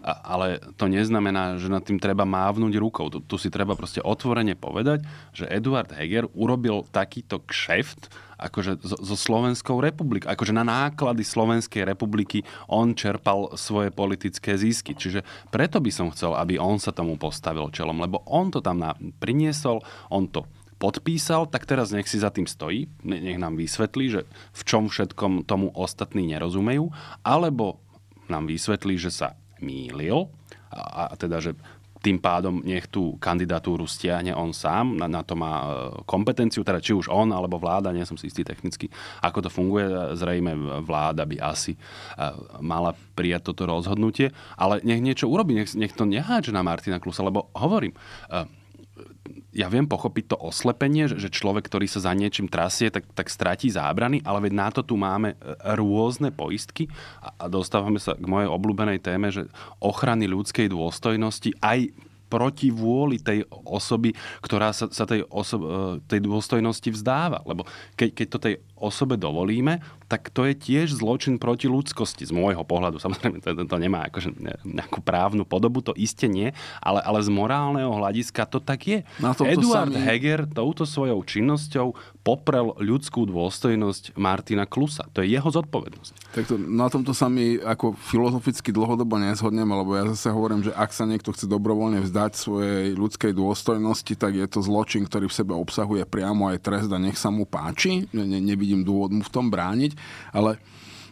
ale to neznamená, že nad tým treba mávnuť rukou. Tu, tu si treba proste otvorene povedať, že Eduard Heger urobil takýto kšeft akože zo Slovenskou republikou. Akože na náklady Slovenskej republiky on čerpal svoje politické zisky. Čiže preto by som chcel, aby on sa tomu postavil čelom, lebo on to tam priniesol, on to podpísal, tak teraz nech si za tým stojí, nech nám vysvetlí, že v čom všetkom tomu ostatní nerozumejú, alebo nám vysvetlí, že sa mýlil a, a teda, že tým pádom nech tú kandidatúru stiahne on sám, na, na to má e, kompetenciu, teda či už on alebo vláda, nie som si istý technicky, ako to funguje, e, zrejme vláda by asi e, mala prijať toto rozhodnutie, ale nech niečo urobi, nech, nech to neháče na Martina Klusa, lebo hovorím, ja viem pochopiť to oslepenie, že človek, ktorý sa za niečím trasie, tak, tak stratí zábrany, ale veď na to tu máme e, rôzne poistky a, a dostávame sa k mojej obľúbenej téme, že ochrany ľudskej dôstojnosti aj proti vôli tej osoby, ktorá sa, sa tej, osobe, tej dôstojnosti vzdáva. Lebo keď, keď to tej osobe dovolíme, tak to je tiež zločin proti ľudskosti, z môjho pohľadu. Samozrejme, to, to nemá akože nejakú právnu podobu, to iste nie, ale, ale z morálneho hľadiska to tak je. Na Eduard samý... Heger touto svojou činnosťou poprel ľudskú dôstojnosť Martina Klusa. To je jeho zodpovednosť. Tak to, na tomto sa mi ako filozoficky dlhodobo nezhodneme, lebo ja zase hovorím, že ak sa niekto chce dobrovoľne vzdať svojej ľudskej dôstojnosti, tak je to zločin, ktorý v sebe obsahuje priamo aj trest a nech sa mu páči. Ne, nevidím dôvod mu v tom brániť ale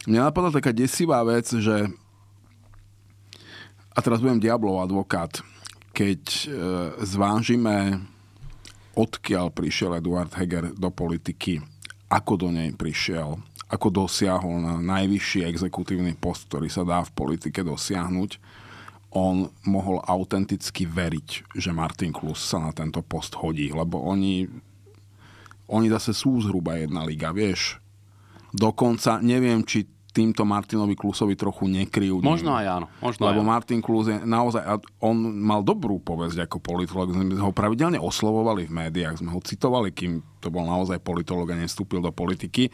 mňa napadla taká desivá vec, že a teraz budem diablov advokát, keď e, zvážime, odkiaľ prišiel Eduard Heger do politiky, ako do nej prišiel, ako dosiahol na najvyšší exekutívny post, ktorý sa dá v politike dosiahnuť, on mohol autenticky veriť, že Martin Klus sa na tento post hodí, lebo oni, oni zase sú zhruba jedna liga, vieš. Dokonca neviem, či týmto Martinovi Klusovi trochu nekryjú. Možno aj áno. Možno Lebo aj áno. Martin Klus je naozaj, on mal dobrú povesť ako politolog, sme ho pravidelne oslovovali v médiách, sme ho citovali, kým to bol naozaj politolog a nestúpil do politiky.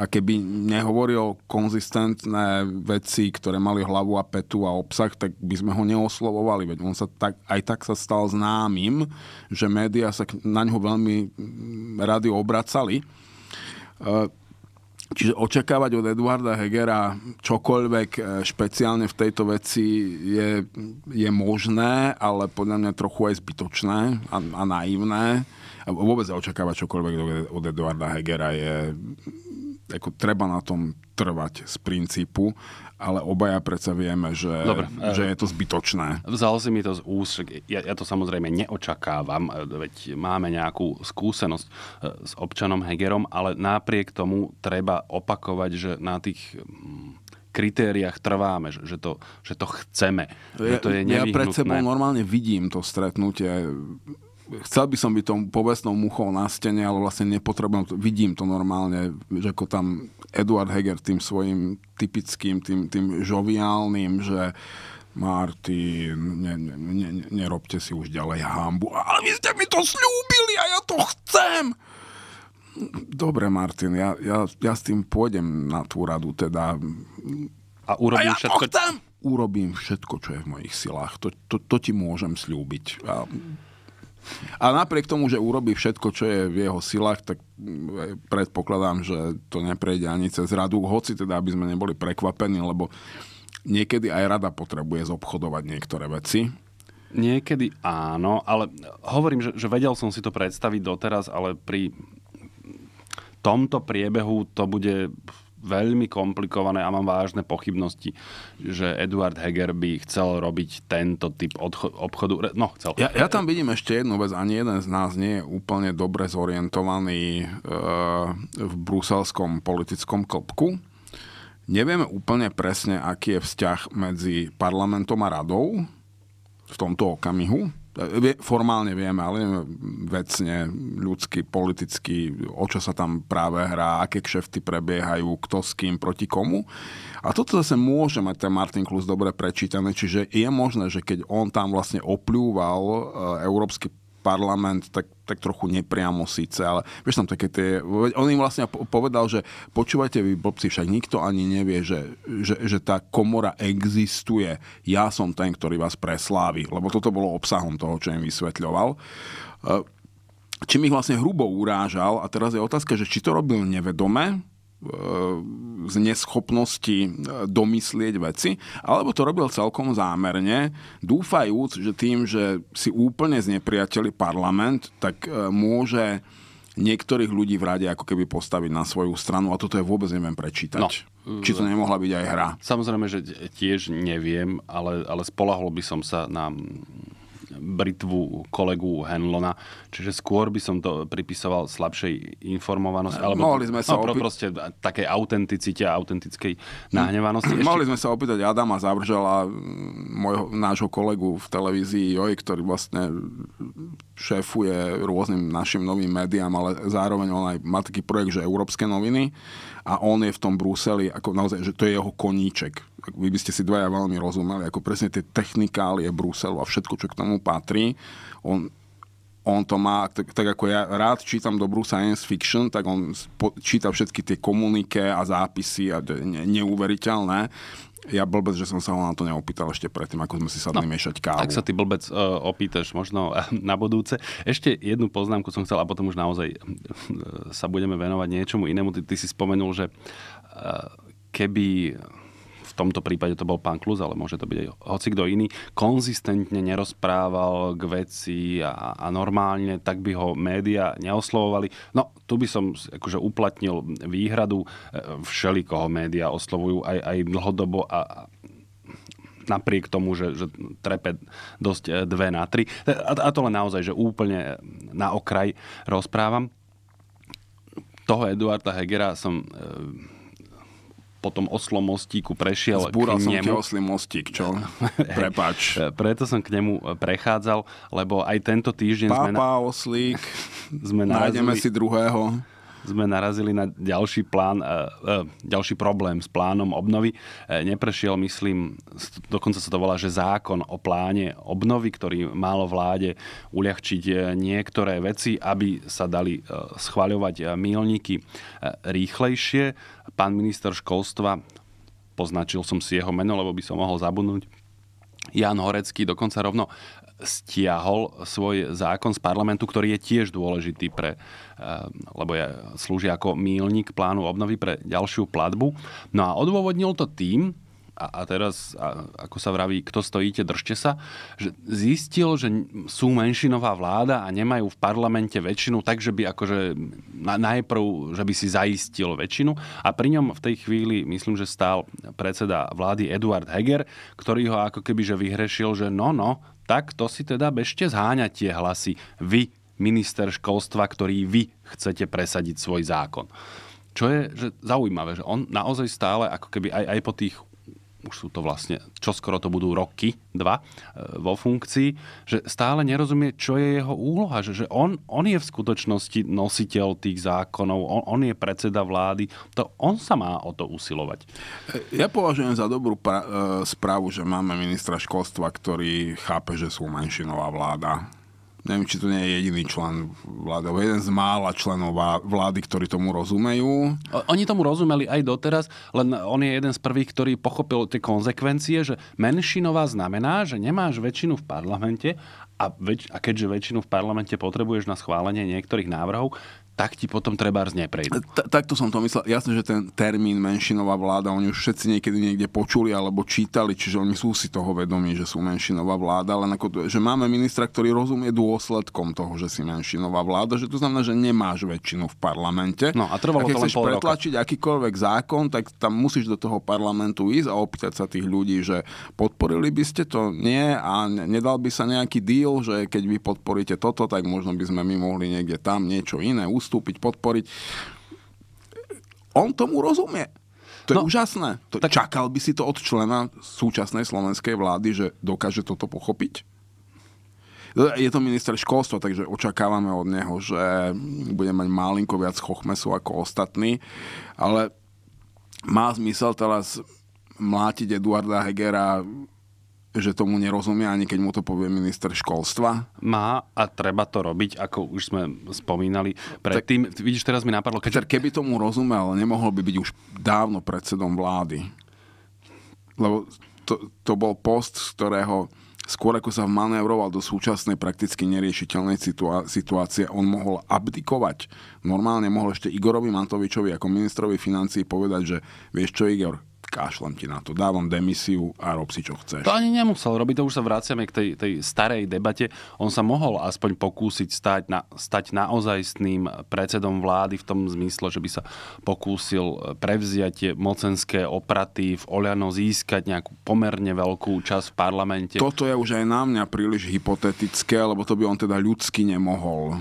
A keby nehovoril konzistentné veci, ktoré mali hlavu a petu a obsah, tak by sme ho neoslovovali. Veď on sa tak, aj tak sa stal známym, že médiá sa na ňo veľmi mm, rady obracali. E, Čiže očakávať od Eduarda Hegera čokoľvek e, špeciálne v tejto veci je, je možné, ale podľa mňa trochu aj zbytočné a, a naivné. A vôbec očakávať čokoľvek od Eduarda Hegera je... Ako treba na tom trvať z princípu ale obaja predsa vieme, že, Dobre. že je to zbytočné. Vzal si mi to z úst, ja, ja to samozrejme neočakávam, e, veď máme nejakú skúsenosť e, s občanom Hegerom, ale napriek tomu treba opakovať, že na tých mm, kritériách trváme, že to, že to chceme. To je, že to je nevyhnutné. Ja pred sebou normálne vidím to stretnutie chcel by som byť tom povestnou muchou na stene, ale vlastne nepotrebujem to, vidím to normálne, že ako tam Eduard Heger tým svojim typickým, tým, tým žoviálnym, že Martin, ne, ne, ne, nerobte si už ďalej hambu. Ale vy ste mi to slúbili a ja to chcem! Dobre, Martin, ja, ja, ja s tým pôjdem na tú radu, teda... A urobím a ja všetko... To chcem! Urobím všetko, čo je v mojich silách. To, to, to ti môžem slúbiť. A... A napriek tomu, že urobí všetko, čo je v jeho silách, tak mm, predpokladám, že to neprejde ani cez radu, hoci teda, aby sme neboli prekvapení, lebo niekedy aj rada potrebuje zobchodovať niektoré veci. Niekedy áno, ale hovorím, že, že vedel som si to predstaviť doteraz, ale pri tomto priebehu to bude veľmi komplikované a mám vážne pochybnosti, že Eduard Heger by chcel robiť tento typ odcho- obchodu. No, chcel. Ja, ja tam vidím ešte jednu vec. Ani jeden z nás nie je úplne dobre zorientovaný e, v bruselskom politickom klopku. Nevieme úplne presne, aký je vzťah medzi parlamentom a radou v tomto okamihu. Formálne vieme, ale neviem vecne, ľudsky, politicky, o čo sa tam práve hrá, aké kšefty prebiehajú, kto s kým, proti komu. A toto zase môže mať ten Martin Klus dobre prečítané, čiže je možné, že keď on tam vlastne opľúval e, európsky parlament, tak, tak trochu nepriamo síce, ale vieš tam také tie... On im vlastne povedal, že počúvajte vy blbci, však nikto ani nevie, že, že, že tá komora existuje. Ja som ten, ktorý vás preslávi, lebo toto bolo obsahom toho, čo im vysvetľoval e, čím ich vlastne hrubo urážal. A teraz je otázka, že či to robil nevedome, z neschopnosti e, domyslieť veci, alebo to robil celkom zámerne, dúfajúc, že tým, že si úplne znepriateli parlament, tak e, môže niektorých ľudí v rade ako keby postaviť na svoju stranu a toto je vôbec neviem prečítať. No. Či to nemohla byť aj hra? Samozrejme, že tiež neviem, ale, ale spolahol by som sa na Britvu kolegu Henlona, čiže skôr by som to pripisoval slabšej informovanosti, alebo Mohli sme sa no, opýtať... proste takej autenticite a autentickej nahnevanosti. Ešte... Mohli sme sa opýtať Adama Zavržela, môjho, nášho kolegu v televízii Joj, ktorý vlastne šéfuje rôznym našim novým médiám, ale zároveň on aj má taký projekt, že Európske noviny a on je v tom Bruseli, ako naozaj, že to je jeho koníček. Vy by ste si dvaja veľmi rozumeli, ako presne tie technikálie Bruselu a všetko, čo k tomu patrí. On on to má, tak, tak ako ja rád čítam dobrú science fiction, tak on po, číta všetky tie komuniké a zápisy a ne, neuveriteľné. Ja blbec, že som sa ho na to neopýtal ešte predtým, ako sme si sadli no, miešať kávu. Tak sa ty blbec uh, opýtaš možno e, na budúce. Ešte jednu poznámku som chcel a potom už naozaj e, sa budeme venovať niečomu inému. Ty, ty si spomenul, že uh, keby tomto prípade to bol pán Klus, ale môže to byť aj kto iný, konzistentne nerozprával k veci a, a normálne, tak by ho média neoslovovali. No, tu by som akože uplatnil výhradu, e, všelikoho média oslovujú aj, aj dlhodobo a, napriek tomu, že, že trepe dosť e, dve na tri. E, a, a to len naozaj, že úplne na okraj rozprávam. Toho Eduarda Hegera som potom oslom mostíku prešiel Zbúral k som oslý mostík, čo? Prepač. E, preto som k nemu e, prechádzal, lebo aj tento týždeň Pápa, sme... Pápa, na... oslík, sme nájdeme narazili... si druhého sme narazili na ďalší plán, e, ďalší problém s plánom obnovy. Neprešiel, myslím, dokonca sa to volá, že zákon o pláne obnovy, ktorý malo vláde uľahčiť niektoré veci, aby sa dali schváľovať mílniky rýchlejšie pán minister školstva, poznačil som si jeho meno, lebo by som mohol zabudnúť, Jan Horecký dokonca rovno stiahol svoj zákon z parlamentu, ktorý je tiež dôležitý pre, eh, lebo je, slúži ako mílnik plánu obnovy pre ďalšiu platbu. No a odôvodnil to tým, a, a teraz, a, ako sa vraví, kto stojíte, držte sa, že zistil, že sú menšinová vláda a nemajú v parlamente väčšinu, takže by akože na, najprv, že by si zaistil väčšinu a pri ňom v tej chvíli, myslím, že stál predseda vlády Eduard Heger, ktorý ho ako keby že vyhrešil, že no, no, tak to si teda bežte zháňať tie hlasy. Vy, minister školstva, ktorý vy chcete presadiť svoj zákon. Čo je že zaujímavé, že on naozaj stále ako keby aj, aj po tých už sú to vlastne, čo skoro to budú roky, dva, e, vo funkcii, že stále nerozumie, čo je jeho úloha, že, že on, on je v skutočnosti nositeľ tých zákonov, on, on je predseda vlády, to on sa má o to usilovať. E, ja považujem za dobrú pra- e, správu, že máme ministra školstva, ktorý chápe, že sú menšinová vláda neviem, či to nie je jediný člen vlády, alebo jeden z mála členov vlády, ktorí tomu rozumejú. Oni tomu rozumeli aj doteraz, len on je jeden z prvých, ktorý pochopil tie konzekvencie, že menšinová znamená, že nemáš väčšinu v parlamente a, väč- a keďže väčšinu v parlamente potrebuješ na schválenie niektorých návrhov, tak ti potom treba neprejdu. E, takto som to myslel. jasne, že ten termín menšinová vláda, oni už všetci niekedy niekde počuli alebo čítali, čiže oni sú si toho vedomí, že sú menšinová vláda, Ale ako, že máme ministra, ktorý rozumie dôsledkom toho, že si menšinová vláda, že to znamená, že nemáš väčšinu v parlamente. No a trvalo a keď to len pol pretlačiť roka. akýkoľvek zákon, tak tam musíš do toho parlamentu ísť a opýtať sa tých ľudí, že podporili by ste to? Nie a nedal by sa nejaký deal, že keď vy podporíte toto, tak možno by sme my mohli niekde tam niečo iné, vstúpiť, podporiť. On tomu rozumie. To je no, úžasné. To, tak... Čakal by si to od člena súčasnej slovenskej vlády, že dokáže toto pochopiť? Je to minister školstva, takže očakávame od neho, že bude mať malinko viac chochmesu ako ostatní, ale má zmysel teraz mlátiť Eduarda Hegera že tomu nerozumie, ani keď mu to povie minister školstva? Má a treba to robiť, ako už sme spomínali predtým. Tak, vidíš, teraz mi napadlo... Keď... Peter, keby tomu rozumel, nemohol by byť už dávno predsedom vlády. Lebo to, to bol post, z ktorého skôr ako sa manévroval do súčasnej prakticky neriešiteľnej situá- situácie, on mohol abdikovať. Normálne mohol ešte Igorovi Mantovičovi ako ministrovi financií povedať, že vieš čo Igor, kašlem ti na to, dávam demisiu a rob si, čo chceš. To ani nemusel robiť, to už sa vraciame k tej, tej starej debate. On sa mohol aspoň pokúsiť stať, na, stať naozajstným predsedom vlády v tom zmysle, že by sa pokúsil prevziať mocenské opraty v Oľano, získať nejakú pomerne veľkú časť v parlamente. Toto je už aj na mňa príliš hypotetické, lebo to by on teda ľudsky nemohol.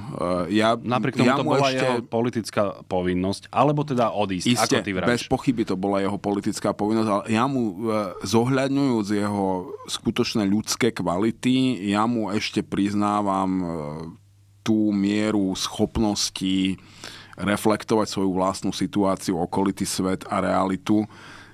E, ja, Napriek tomu ja to bola ešte... jeho politická povinnosť, alebo teda odísť, Iste, ako ty vravíš. Bez pochyby to bola jeho politická povinnosť, ale ja mu e, zohľadňujúc jeho skutočné ľudské kvality, ja mu ešte priznávam e, tú mieru schopnosti reflektovať svoju vlastnú situáciu, okolitý svet a realitu,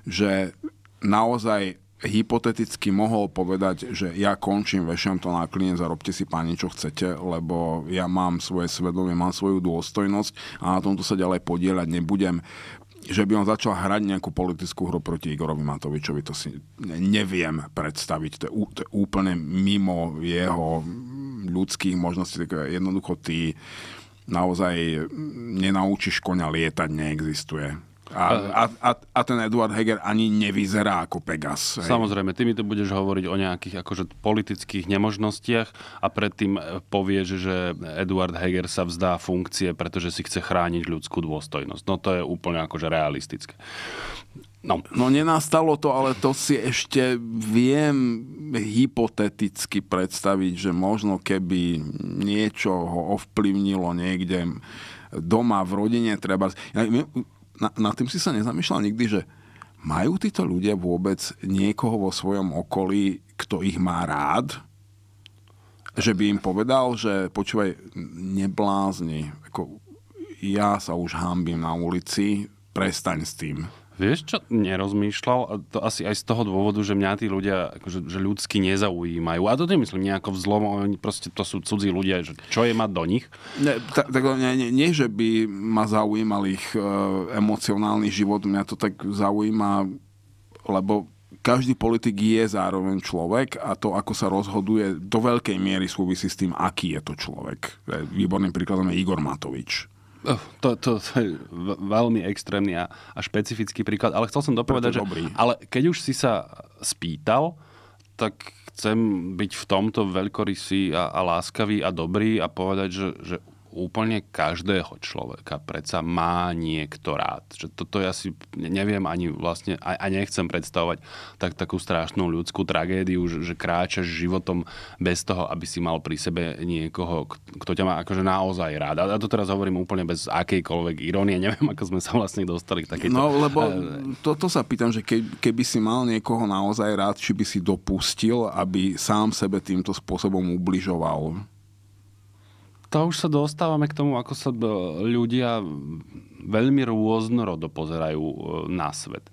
že naozaj hypoteticky mohol povedať, že ja končím, vešiam to na klinec a robte si pani, čo chcete, lebo ja mám svoje svedomie, mám svoju dôstojnosť a na tomto sa ďalej podielať nebudem že by on začal hrať nejakú politickú hru proti Igorovi Matovičovi, to si neviem predstaviť. To je, to je úplne mimo jeho ľudských možností. tak. Jednoducho ty naozaj nenaučíš koňa lietať, neexistuje a, a, a, a ten Eduard Heger ani nevyzerá ako Pegas. Hej. Samozrejme, ty mi tu budeš hovoriť o nejakých akože politických nemožnostiach a predtým e, povieš, že Eduard Heger sa vzdá funkcie, pretože si chce chrániť ľudskú dôstojnosť. No to je úplne akože realistické. No. no nenastalo to, ale to si ešte viem hypoteticky predstaviť, že možno keby niečo ho ovplyvnilo niekde doma, v rodine treba na, na tým si sa nezamýšľal nikdy, že majú títo ľudia vôbec niekoho vo svojom okolí, kto ich má rád? Že by im povedal, že počúvaj, neblázni, ako ja sa už hambím na ulici, prestaň s tým. Vieš čo, nerozmýšľal, a to asi aj z toho dôvodu, že mňa tí ľudia akože, že ľudsky nezaujímajú. A to nemyslím nejako vzlom, oni proste to sú cudzí ľudia, že čo je mať do nich? Ne, tak, tak nie, nie, nie, že by ma zaujímal ich e, emocionálny život, mňa to tak zaujíma, lebo každý politik je zároveň človek a to, ako sa rozhoduje, do veľkej miery súvisí s tým, aký je to človek. Výborným príkladom je Igor Matovič to, to, to je veľmi extrémny a, a špecifický príklad, ale chcel som dopovedať, že dobrý. ale keď už si sa spýtal, tak chcem byť v tomto veľkorysý a, a láskavý a dobrý a povedať, že, že úplne každého človeka predsa má niekto rád. Že toto ja si neviem ani vlastne, a, nechcem predstavovať tak, takú strašnú ľudskú tragédiu, že, že kráčaš životom bez toho, aby si mal pri sebe niekoho, kto ťa má akože naozaj rád. A, a to teraz hovorím úplne bez akejkoľvek irónie, neviem, ako sme sa vlastne dostali k takéto... No, lebo toto eh, sa pýtam, že ke, keby si mal niekoho naozaj rád, či by si dopustil, aby sám sebe týmto spôsobom ubližoval? to už sa dostávame k tomu, ako sa ľudia veľmi rôznorodo pozerajú e, na svet.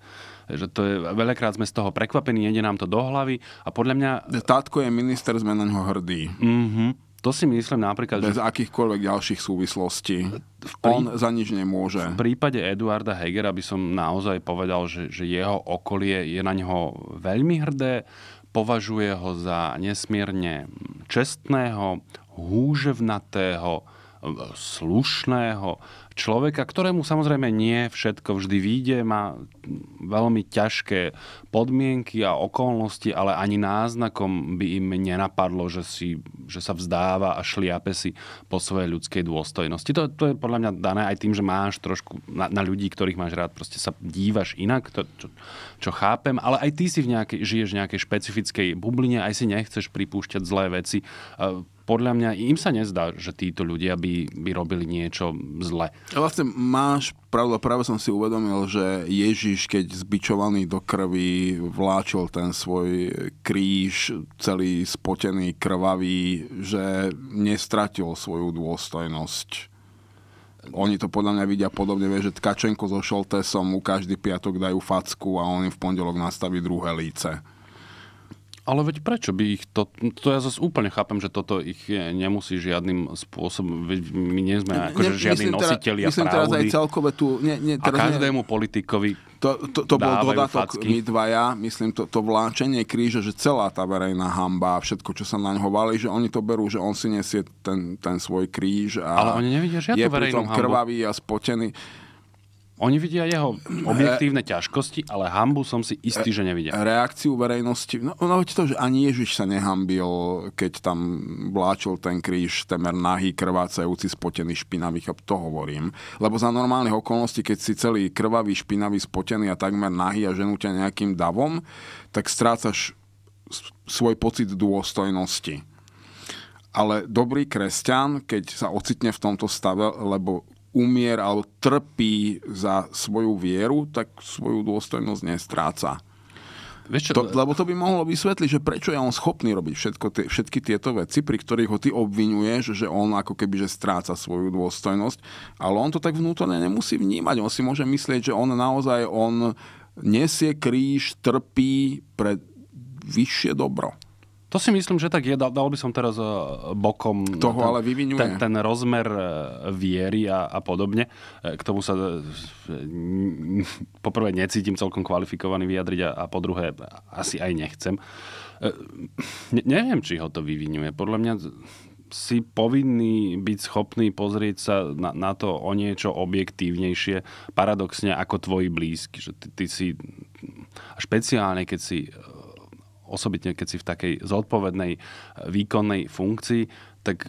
Že to je, veľakrát sme z toho prekvapení, nejde nám to do hlavy a podľa mňa... Tátko je minister, sme na ňo hrdí. Mm-hmm. To si myslím napríklad... Bez že... akýchkoľvek ďalších súvislostí. V prí... On za nič nemôže. V prípade Eduarda Hegera by som naozaj povedal, že, že jeho okolie je na ňo veľmi hrdé, považuje ho za nesmierne čestného, húževnatého, e, slušného človeka, ktorému samozrejme nie všetko vždy vyjde, má veľmi ťažké podmienky a okolnosti, ale ani náznakom by im nenapadlo, že, si, že sa vzdáva a šliape si po svojej ľudskej dôstojnosti. To, to je podľa mňa dané aj tým, že máš trošku na, na ľudí, ktorých máš rád, proste sa dívaš inak, to, čo, čo chápem, ale aj ty si v nejakej, žiješ v nejakej špecifickej bubline, aj si nechceš pripúšťať zlé veci. E, podľa mňa im sa nezdá, že títo ľudia by, by robili niečo zle. Vlastne máš pravdu, práve som si uvedomil, že Ježiš, keď zbičovaný do krvi, vláčil ten svoj kríž, celý spotený, krvavý, že nestratil svoju dôstojnosť oni to podľa mňa vidia podobne, vie, že Tkačenko so Šoltesom mu každý piatok dajú facku a on im v pondelok nastaví druhé líce. Ale veď prečo by ich to... To ja zase úplne chápem, že toto ich nemusí žiadnym spôsobom... My nie sme akože ne, žiadni nositeľi a Myslím teraz aj celkové tu... Nie, nie, teraz a každému nie, politikovi To, to, to bol dodatok facky. my dvaja, myslím, to, to vláčenie kríža, že celá tá verejná hamba a všetko, čo sa na ňo valí, že oni to berú, že on si nesie ten, ten svoj kríž a Ale oni nevidia žiadnu je krvavý a spotený. Oni vidia jeho objektívne ťažkosti, ale hambu som si istý, že nevidia. Reakciu verejnosti, no, no to, že ani Ježiš sa nehambil, keď tam vláčil ten kríž, temer nahý, krvácajúci, spotený, špinavý, chop, to hovorím. Lebo za normálnych okolností, keď si celý krvavý, špinavý, spotený a takmer nahý a ženú ťa nejakým davom, tak strácaš svoj pocit dôstojnosti ale dobrý kresťan, keď sa ocitne v tomto stave, lebo umier alebo trpí za svoju vieru, tak svoju dôstojnosť nestráca. čo? To, lebo to by mohlo vysvetliť, že prečo je on schopný robiť všetko tie, všetky tieto veci, pri ktorých ho ty obvinuješ, že on ako keby že stráca svoju dôstojnosť, ale on to tak vnútorne nemusí vnímať. On si môže myslieť, že on naozaj on nesie kríž, trpí pre vyššie dobro. To si myslím, že tak je. Dal, dal by som teraz e, bokom Toho ten, ale vyvinuje. Ten, ten rozmer e, viery a, a podobne. E, k tomu sa poprvé necítim celkom kvalifikovaný vyjadriť a, a po druhé asi aj nechcem. Ne, neviem, či ho to vyvinuje. Podľa mňa si povinný byť schopný pozrieť sa na, na to o niečo objektívnejšie, paradoxne ako tvoji blízky. Že ty, ty si, špeciálne keď si osobitne keď si v takej zodpovednej e, výkonnej funkcii, tak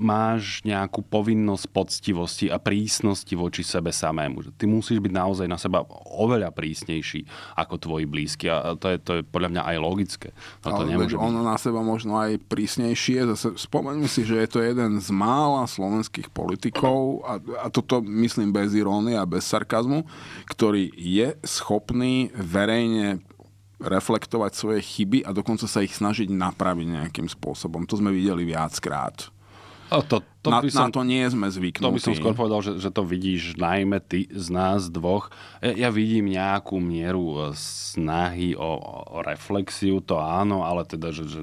máš nejakú povinnosť poctivosti a prísnosti voči sebe samému. Ty musíš byť naozaj na seba oveľa prísnejší ako tvoji blízky a to je, to je podľa mňa aj logické. No, to Ale on ono na seba možno aj prísnejšie. Zase spomeňme si, že je to jeden z mála slovenských politikov a, a toto myslím bez irónie a bez sarkazmu, ktorý je schopný verejne reflektovať svoje chyby a dokonca sa ich snažiť napraviť nejakým spôsobom. To sme videli viackrát. A to, to na, som, na to nie sme zvyknutí. To by som skôr povedal, že, že to vidíš najmä ty z nás dvoch. Ja, ja vidím nejakú mieru eh, snahy o, o reflexiu, to áno, ale teda, že, že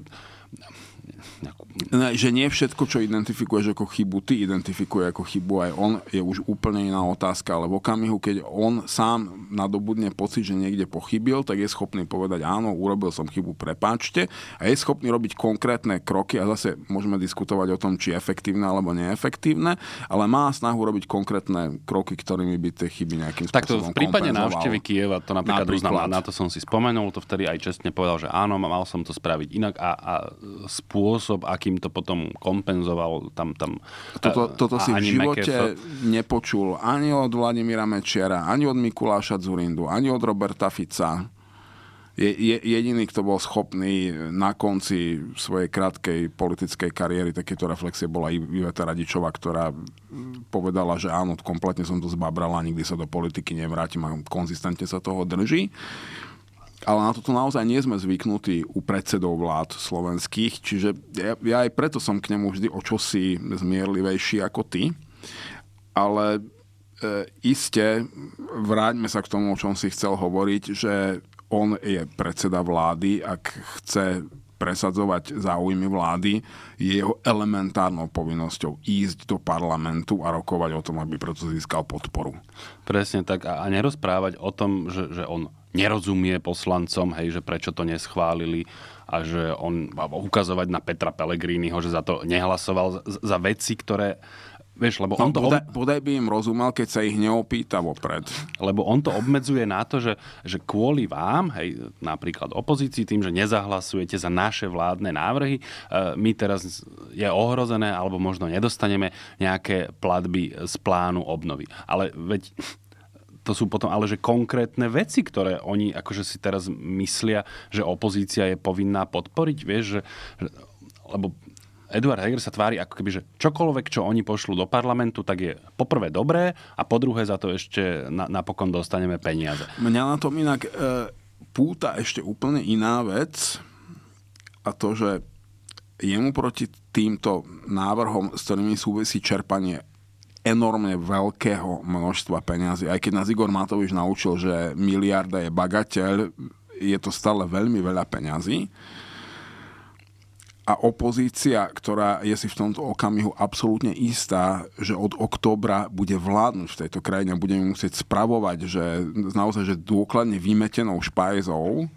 nejakú... Ne, že nie všetko, čo identifikuješ ako chybu, ty identifikuje ako chybu aj on, je už úplne iná otázka, ale v okamihu, keď on sám nadobudne pocit, že niekde pochybil, tak je schopný povedať áno, urobil som chybu, prepáčte a je schopný robiť konkrétne kroky a zase môžeme diskutovať o tom, či efektívne alebo neefektívne, ale má snahu robiť konkrétne kroky, ktorými by tie chyby nejakým spôsobom Takto v prípade návštevy Kieva to napríklad, napríklad. Uznám, na to som si spomenul, to vtedy aj čestne povedal, že áno, mal som to spraviť inak a, a spôsob, akým to potom kompenzoval tam... tam toto, eh, toto si v živote Mekeso. nepočul ani od Vladimíra Mečiara, ani od Mikuláša Zurindu, ani od Roberta Fica. Je, je, jediný, kto bol schopný na konci svojej krátkej politickej kariéry takéto reflexie bola Iveta Radičová, ktorá povedala, že áno, kompletne som to zbabrala, nikdy sa do politiky nevrátim a konzistentne sa toho drží ale na toto naozaj nie sme zvyknutí u predsedov vlád slovenských, čiže ja, ja aj preto som k nemu vždy o čosi zmierlivejší ako ty. Ale e, iste, vráťme sa k tomu, o čom si chcel hovoriť, že on je predseda vlády, ak chce presadzovať záujmy vlády, je jeho elementárnou povinnosťou ísť do parlamentu a rokovať o tom, aby preto získal podporu. Presne tak. A, nerozprávať o tom, že, že on nerozumie poslancom, hej, že prečo to neschválili a že on ukazovať na Petra Pellegriniho, že za to nehlasoval, za veci, ktoré Vieš, lebo no, on no, to bodaj, ob... bodaj by im rozumel, keď sa ich neopýta vopred. Lebo on to obmedzuje na to, že, že kvôli vám, hej, napríklad opozícii, tým, že nezahlasujete za naše vládne návrhy, e, my teraz je ohrozené, alebo možno nedostaneme nejaké platby z plánu obnovy. Ale veď to sú potom ale že konkrétne veci, ktoré oni akože si teraz myslia, že opozícia je povinná podporiť, vieš, že, že lebo Eduard Heger sa tvári ako keby, že čokoľvek, čo oni pošlú do parlamentu, tak je poprvé dobré a po druhé za to ešte na, napokon dostaneme peniaze. Mňa na tom inak e, púta ešte úplne iná vec a to, že jemu proti týmto návrhom, s ktorými súvisí čerpanie enormne veľkého množstva peniazy. Aj keď nás Igor Matovič naučil, že miliarda je bagateľ, je to stále veľmi veľa peňazí. A opozícia, ktorá je si v tomto okamihu absolútne istá, že od októbra bude vládnuť v tejto krajine, budeme musieť spravovať, že naozaj že dôkladne vymetenou špajzou,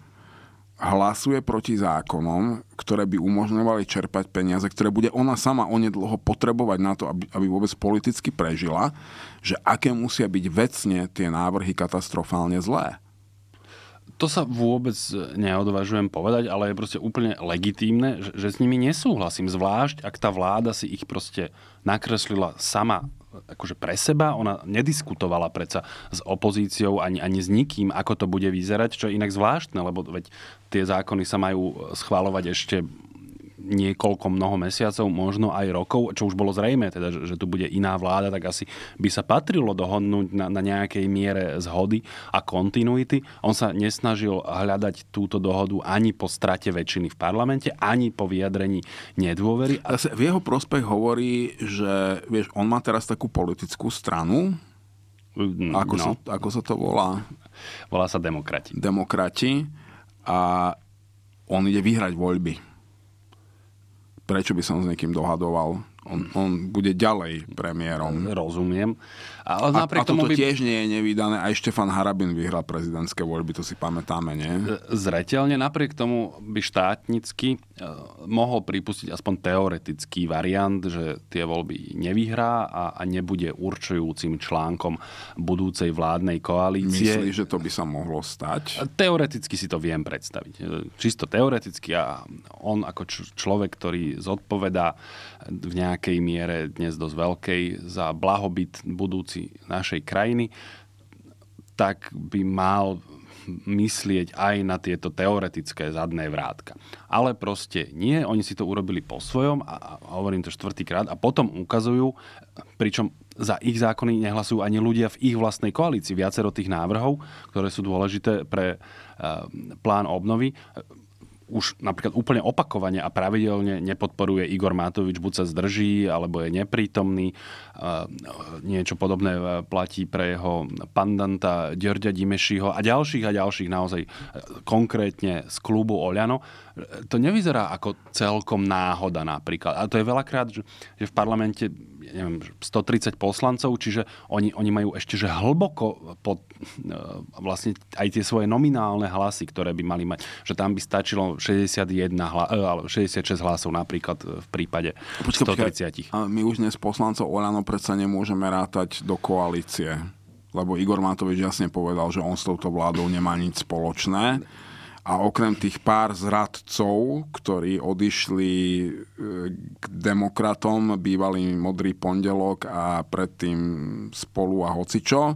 hlasuje proti zákonom, ktoré by umožňovali čerpať peniaze, ktoré bude ona sama onedlho potrebovať na to, aby, aby vôbec politicky prežila, že aké musia byť vecne tie návrhy katastrofálne zlé. To sa vôbec neodvažujem povedať, ale je proste úplne legitímne, že, že s nimi nesúhlasím. Zvlášť, ak tá vláda si ich proste nakreslila sama akože pre seba, ona nediskutovala predsa s opozíciou ani, ani s nikým, ako to bude vyzerať, čo je inak zvláštne, lebo veď tie zákony sa majú schváľovať ešte niekoľko mnoho mesiacov, možno aj rokov, čo už bolo zrejme, teda, že, že tu bude iná vláda, tak asi by sa patrilo dohodnúť na, na nejakej miere zhody a kontinuity. On sa nesnažil hľadať túto dohodu ani po strate väčšiny v parlamente, ani po vyjadrení nedôvery. Zase v jeho prospech hovorí, že vieš, on má teraz takú politickú stranu, mm, ako, no. sa, ako sa to volá? Volá sa demokrati. Demokrati a on ide vyhrať voľby prečo by som s niekým dohadoval. On, on bude ďalej premiérom. Rozumiem. A, a, napriek a tomu toto by... tiež nie je nevydané. Aj Štefan Harabin vyhral prezidentské voľby, to si pamätáme, nie? E, zretelne, napriek tomu by štátnicky e, mohol pripustiť aspoň teoretický variant, že tie voľby nevyhrá a, a nebude určujúcim článkom budúcej vládnej koalície. Myslíš, že to by sa mohlo stať? E, teoreticky si to viem predstaviť. Čisto teoreticky a on ako človek, ktorý zodpovedá v nejakej miere dnes dosť veľkej za blahobyt budúci rámci našej krajiny, tak by mal myslieť aj na tieto teoretické zadné vrátka. Ale proste nie, oni si to urobili po svojom, a, a hovorím to štvrtýkrát, a potom ukazujú, pričom za ich zákony nehlasujú ani ľudia v ich vlastnej koalícii. Viacero tých návrhov, ktoré sú dôležité pre e, plán obnovy, už napríklad úplne opakovane a pravidelne nepodporuje Igor Matovič, buď sa zdrží, alebo je neprítomný. E, niečo podobné e, platí pre jeho pandanta Ďorďa Dimešiho a ďalších a ďalších naozaj e, konkrétne z klubu Oľano. To nevyzerá ako celkom náhoda napríklad. A to je veľakrát, že v parlamente ja neviem, 130 poslancov, čiže oni, oni majú ešte že hlboko pod e, vlastne aj tie svoje nominálne hlasy, ktoré by mali mať, že tam by stačilo 61 hla, 66 e, hlasov napríklad v prípade počka, 130. Počka, my už dnes poslancov Olano predsa nemôžeme rátať do koalície lebo Igor Matovič jasne povedal, že on s touto vládou nemá nič spoločné. A okrem tých pár zradcov, ktorí odišli e, k demokratom, bývalý Modrý pondelok a predtým spolu a hocičo, e,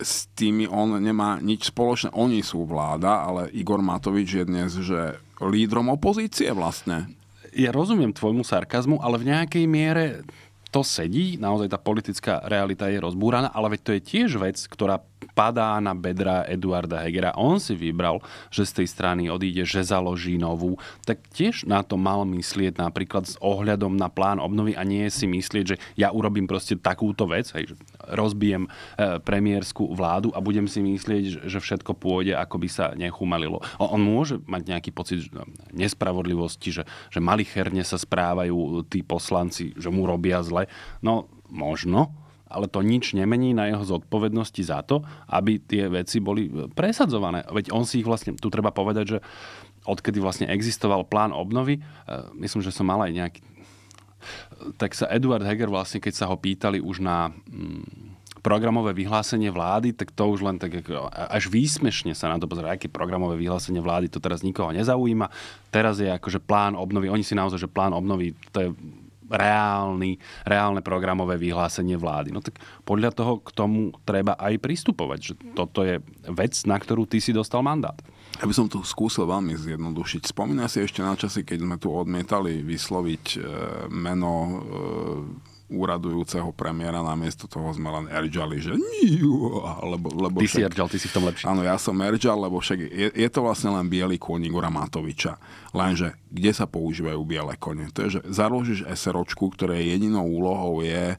s tými on nemá nič spoločné. Oni sú vláda, ale Igor Matovič je dnes že lídrom opozície vlastne. Ja rozumiem tvojmu sarkazmu, ale v nejakej miere to sedí, naozaj tá politická realita je rozbúraná, ale veď to je tiež vec, ktorá padá na bedra Eduarda Hegera. On si vybral, že z tej strany odíde, že založí novú. Tak tiež na to mal myslieť napríklad s ohľadom na plán obnovy a nie si myslieť, že ja urobím proste takúto vec, hej, že rozbijem e, premiérskú vládu a budem si myslieť, že všetko pôjde, ako by sa nechumalilo. On môže mať nejaký pocit no, nespravodlivosti, že, že malicherne sa správajú tí poslanci, že mu robia zle. No, možno, ale to nič nemení na jeho zodpovednosti za to, aby tie veci boli e, presadzované. Veď on si ich vlastne, tu treba povedať, že odkedy vlastne existoval plán obnovy, e, myslím, že som mal aj nejaký tak sa Eduard Heger vlastne, keď sa ho pýtali už na mm, programové vyhlásenie vlády, tak to už len tak ako, až výsmešne sa na to pozerá, aké programové vyhlásenie vlády, to teraz nikoho nezaujíma. Teraz je akože plán obnovy, oni si naozaj, že plán obnovy, to je reálny, reálne programové vyhlásenie vlády. No tak podľa toho k tomu treba aj pristupovať, že toto je vec, na ktorú ty si dostal mandát. Ja by som to skúsil veľmi zjednodušiť. Spomína si ešte na časy, keď sme tu odmietali vysloviť e, meno e, úradujúceho premiéra, namiesto toho sme len Erdžali, že lebo, lebo Ty však, si Erdžal, ty si v tom lepší. Áno, ja som Erdžal, lebo však je, je to vlastne len biely kôň Igora Matoviča. Lenže, kde sa používajú biele kone? To je, že založíš SROčku, ktoré jedinou úlohou je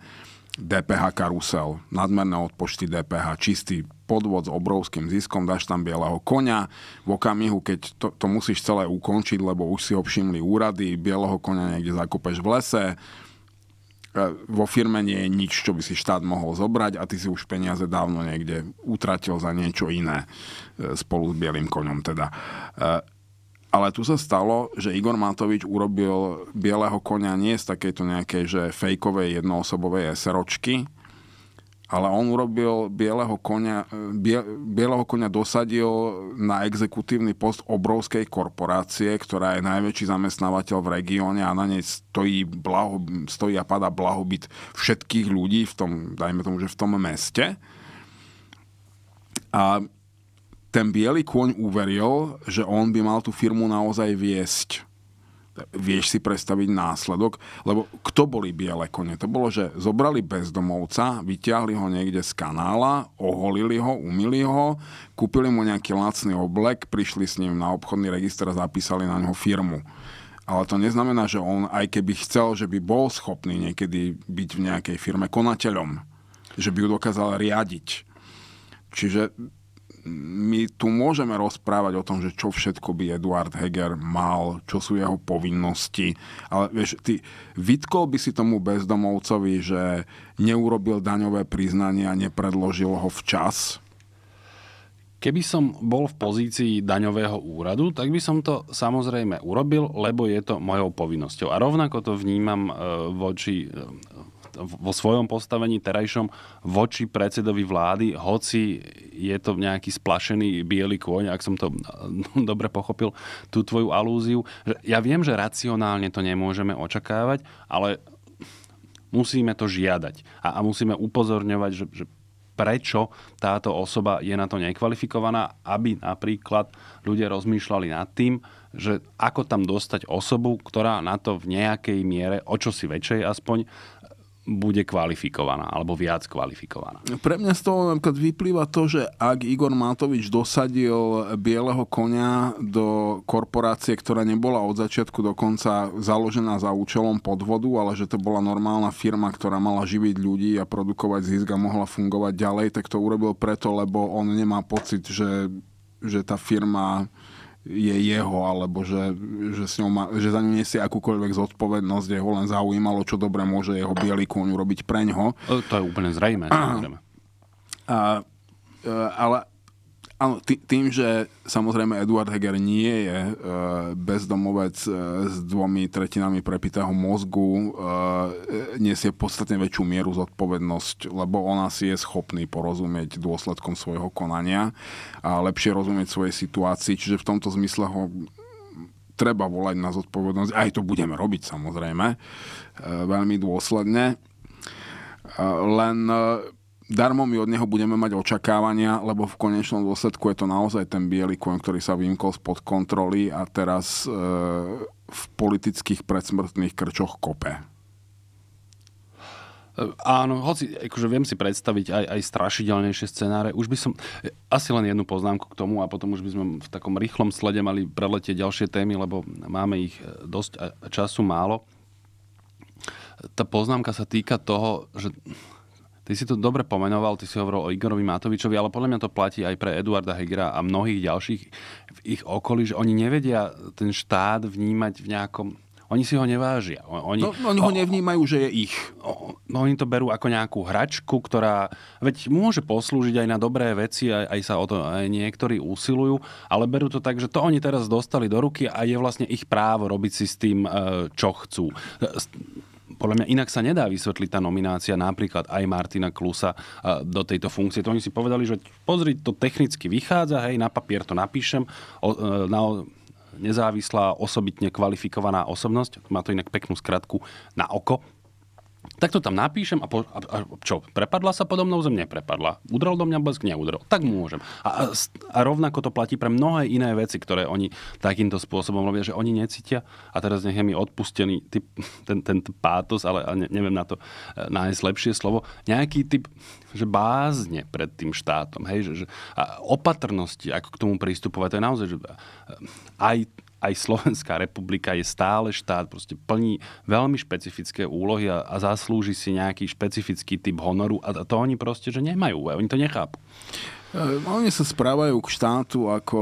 DPH karusel, nadmerné odpočty DPH, čistý podvod s obrovským ziskom, dáš tam bieleho konia, v okamihu, keď to, to musíš celé ukončiť, lebo už si ho všimli úrady, bieleho konia niekde zakúpeš v lese, vo firme nie je nič, čo by si štát mohol zobrať a ty si už peniaze dávno niekde utratil za niečo iné e, spolu s Bielým koňom teda. E, ale tu sa stalo, že Igor Matovič urobil Bieleho konia nie z takejto nejakej že fejkovej jednoosobovej SROčky, ale on urobil bieleho konia, e, bie, bieleho konia dosadil na exekutívny post obrovskej korporácie, ktorá je najväčší zamestnávateľ v regióne a na nej stojí, blaho, stojí a pada blahobyt všetkých ľudí v tom, dajme tomu, že v tom meste. A ten biely kôň uveril, že on by mal tú firmu naozaj viesť Vieš si predstaviť následok? Lebo kto boli biele kone? To bolo, že zobrali bezdomovca, vyťahli ho niekde z kanála, oholili ho, umili ho, kúpili mu nejaký lacný oblek, prišli s ním na obchodný register a zapísali na ňo firmu. Ale to neznamená, že on, aj keby chcel, že by bol schopný niekedy byť v nejakej firme konateľom. Že by ju dokázal riadiť. Čiže my tu môžeme rozprávať o tom, že čo všetko by Eduard Heger mal, čo sú jeho povinnosti, ale vieš, ty vytkol by si tomu bezdomovcovi, že neurobil daňové priznanie a nepredložil ho včas? Keby som bol v pozícii daňového úradu, tak by som to samozrejme urobil, lebo je to mojou povinnosťou. A rovnako to vnímam e, voči e, vo svojom postavení terajšom voči predsedovi vlády, hoci je to nejaký splašený biely kôň, ak som to dobre pochopil, tú tvoju alúziu. Ja viem, že racionálne to nemôžeme očakávať, ale musíme to žiadať a, a musíme upozorňovať, že, že prečo táto osoba je na to nekvalifikovaná, aby napríklad ľudia rozmýšľali nad tým, že ako tam dostať osobu, ktorá na to v nejakej miere, o čo si väčšej aspoň, bude kvalifikovaná, alebo viac kvalifikovaná. Pre mňa z toho napríklad vyplýva to, že ak Igor Matovič dosadil bieleho konia do korporácie, ktorá nebola od začiatku do konca založená za účelom podvodu, ale že to bola normálna firma, ktorá mala živiť ľudí a produkovať zisk a mohla fungovať ďalej, tak to urobil preto, lebo on nemá pocit, že, že tá firma je jeho, alebo že, že, s ňou ma, že za ňu nesie akúkoľvek zodpovednosť, jeho len zaujímalo, čo dobre môže jeho bielý kôň urobiť preňho. To je úplne zrejme. A, a, e, ale Áno, tým, že samozrejme Eduard Heger nie je e, bezdomovec e, s dvomi tretinami prepitého mozgu, e, nesie podstatne väčšiu mieru zodpovednosť, lebo on asi je schopný porozumieť dôsledkom svojho konania a lepšie rozumieť svojej situácii, čiže v tomto zmysle ho treba volať na zodpovednosť. Aj to budeme robiť samozrejme, e, veľmi dôsledne. E, len... E, darmo my od neho budeme mať očakávania, lebo v konečnom dôsledku je to naozaj ten biely kôň, ktorý sa vymkol spod kontroly a teraz e, v politických predsmrtných krčoch kope. E, áno, hoci akože viem si predstaviť aj, aj strašidelnejšie scenáre. Už by som... E, asi len jednu poznámku k tomu a potom už by sme v takom rýchlom slede mali preletieť ďalšie témy, lebo máme ich e, dosť a času málo. Tá poznámka sa týka toho, že Ty si to dobre pomenoval, ty si hovoril o Igorovi Matovičovi, ale podľa mňa to platí aj pre Eduarda Hegera a mnohých ďalších v ich okolí, že oni nevedia ten štát vnímať v nejakom oni si ho nevážia. Oni, no, oni ho o, nevnímajú, že je ich. O, no, oni to berú ako nejakú hračku, ktorá... Veď môže poslúžiť aj na dobré veci, aj, aj sa o to aj niektorí usilujú, ale berú to tak, že to oni teraz dostali do ruky a je vlastne ich právo robiť si s tým, e, čo chcú e, podľa mňa inak sa nedá vysvetliť tá nominácia napríklad aj Martina Klusa do tejto funkcie. To oni si povedali, že pozri, to technicky vychádza, hej, na papier to napíšem, o, e, na, nezávislá, osobitne kvalifikovaná osobnosť, má to inak peknú skratku, na oko, tak to tam napíšem a, po, a, a čo, prepadla sa podo mnou zem? Neprepadla. Udrel do mňa blesk? Neudrel. Tak môžem. A, a, a rovnako to platí pre mnohé iné veci, ktoré oni takýmto spôsobom robia, že oni necítia a teraz nech je mi odpustený typ, ten, ten pátos, ale ne, neviem na to e, nájsť lepšie slovo, nejaký typ že bázne pred tým štátom, hej, že, že a opatrnosti, ako k tomu pristupovať, to je naozaj, že e, aj aj Slovenská republika je stále štát, proste plní veľmi špecifické úlohy a, a zaslúži si nejaký špecifický typ honoru a to oni proste, že nemajú, e, oni to nechápu. E, oni sa správajú k štátu ako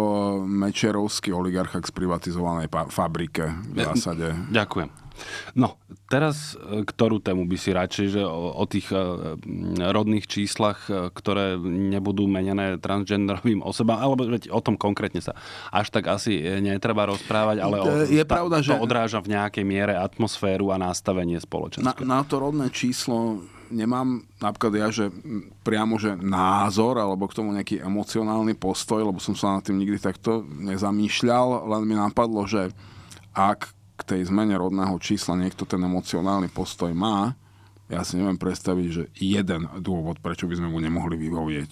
mečerovský oligarcha k sprivatizovanej fabrike v zásade. Ďakujem. No, teraz e, ktorú tému by si radšej, že o, o tých e, rodných číslach, e, ktoré nebudú menené transgenderovým osobám, alebo veď o tom konkrétne sa až tak asi netreba rozprávať, ale o, je ta, to že... odráža v nejakej miere atmosféru a nastavenie spoločenské. Na, na to rodné číslo nemám napríklad ja, že priamo, že názor alebo k tomu nejaký emocionálny postoj, lebo som sa nad tým nikdy takto nezamýšľal, len mi napadlo, že ak k tej zmene rodného čísla niekto ten emocionálny postoj má, ja si neviem predstaviť, že jeden dôvod, prečo by sme mu nemohli vyhovieť.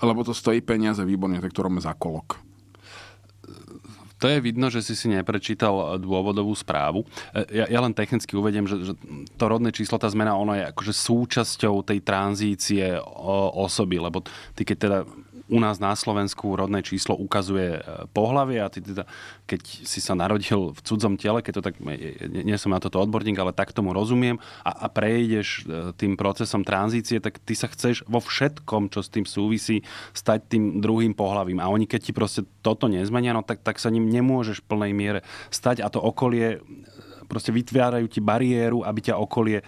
Lebo to stojí peniaze, výborne, tak to robíme za kolok. To je vidno, že si si neprečítal dôvodovú správu. E, ja, ja len technicky uvediem, že, že to rodné číslo, tá zmena, ono je akože súčasťou tej tranzície osoby, lebo ty keď teda u nás na Slovensku rodné číslo ukazuje e, pohlavie a ty teda, keď si sa narodil v cudzom tele, keď to tak, e, e, nie som na toto odborník, ale tak tomu rozumiem a, a prejdeš tým procesom tranzície, tak ty sa chceš vo všetkom, čo s tým súvisí, stať tým druhým pohlavím. A oni keď ti proste toto nezmenia, no tak, tak sa ním nemôžeš v plnej miere stať a to okolie proste vytvárajú ti bariéru, aby ťa okolie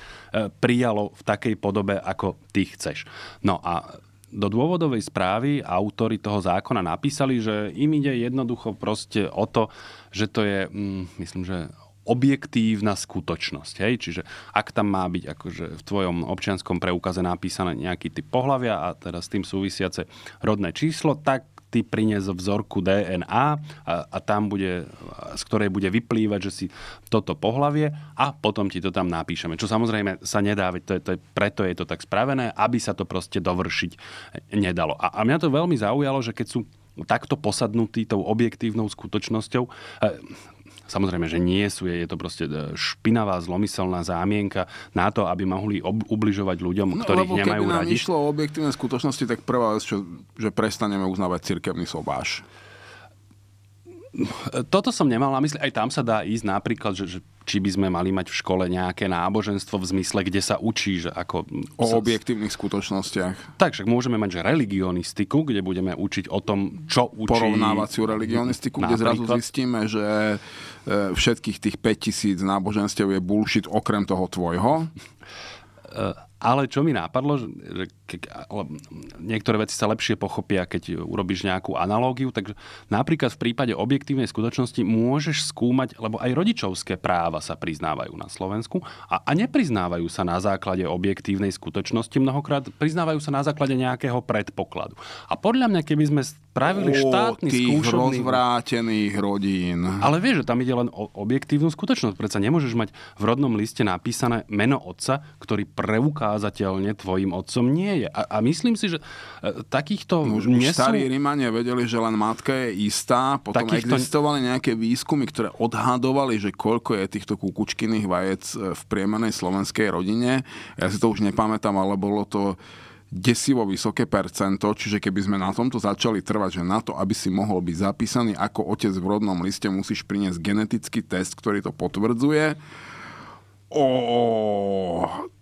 prijalo v takej podobe, ako ty chceš. No a do dôvodovej správy autory toho zákona napísali, že im ide jednoducho proste o to, že to je, mm, myslím, že objektívna skutočnosť. Hej? Čiže ak tam má byť akože v tvojom občianskom preukaze napísané nejaký typ pohľavia a teda s tým súvisiace rodné číslo, tak ty prinies vzorku DNA a, a tam bude, z ktorej bude vyplývať, že si toto pohlavie a potom ti to tam napíšeme. Čo samozrejme sa nedá, to je, to je, preto je to tak spravené, aby sa to proste dovršiť nedalo. A, a mňa to veľmi zaujalo, že keď sú takto posadnutí tou objektívnou skutočnosťou, e, Samozrejme, že nie sú, je to proste e, špinavá, zlomyselná zámienka na to, aby mohli ob- ubližovať ľuďom, no, ktorých lebo nemajú keby nám radi. išlo o objektívne skutočnosti, tak prvá vec, čo, že prestaneme uznávať cirkevný sobáš toto som nemal na mysli. Aj tam sa dá ísť napríklad, že, že či by sme mali mať v škole nejaké náboženstvo v zmysle, kde sa učí, že ako... O sa... objektívnych skutočnostiach. Takže môžeme mať, že religionistiku, kde budeme učiť o tom, čo učí... Porovnávaciu religionistiku, napríklad. zrazu zistíme, že e, všetkých tých 5000 náboženstiev je bullshit okrem toho tvojho. E, ale čo mi napadlo, že ke, niektoré veci sa lepšie pochopia, keď urobíš nejakú analógiu. Takže napríklad v prípade objektívnej skutočnosti môžeš skúmať, lebo aj rodičovské práva sa priznávajú na Slovensku a, a nepriznávajú sa na základe objektívnej skutočnosti mnohokrát, priznávajú sa na základe nejakého predpokladu. A podľa mňa, keby sme spravili o, štátny tých skúšobný... rozvrátených rodín. Ale vieš, že tam ide len o objektívnu skutočnosť. Preto nemôžeš mať v rodnom liste napísané meno otca, ktorý preukázateľne tvojim otcom nie je. A, a myslím si, že e, takýchto... No už, nesú... starí Rímania vedeli, že len matka je istá, potom takýchto... existovali nejaké výskumy, ktoré odhadovali, že koľko je týchto kukučkyných vajec e, v priemernej slovenskej rodine. Ja si to už nepamätám, ale bolo to desivo vysoké percento, čiže keby sme na tomto začali trvať, že na to, aby si mohol byť zapísaný ako otec v rodnom liste, musíš priniesť genetický test, ktorý to potvrdzuje. O,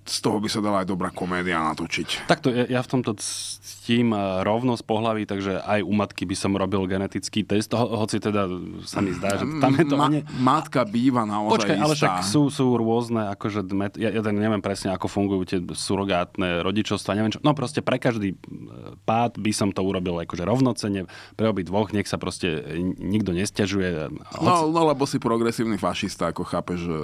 z toho by sa dala aj dobrá komédia natočiť. Takto, ja, ja v tomto ctím e, rovnosť pohlaví, takže aj u matky by som robil genetický test, ho, hoci teda sa mi zdá, že mm, tam je to... Ma, ne... Matka býva naozaj Počkaj, istá. ale však sú, sú rôzne, akože met... ja, ja neviem presne, ako fungujú tie surogátne rodičovstva, neviem čo. No proste pre každý e, pád by som to urobil akože rovnocene, pre obi dvoch, nech sa proste nikto nestiažuje. No, hoci... No, no lebo si progresívny fašista, ako chápeš, e,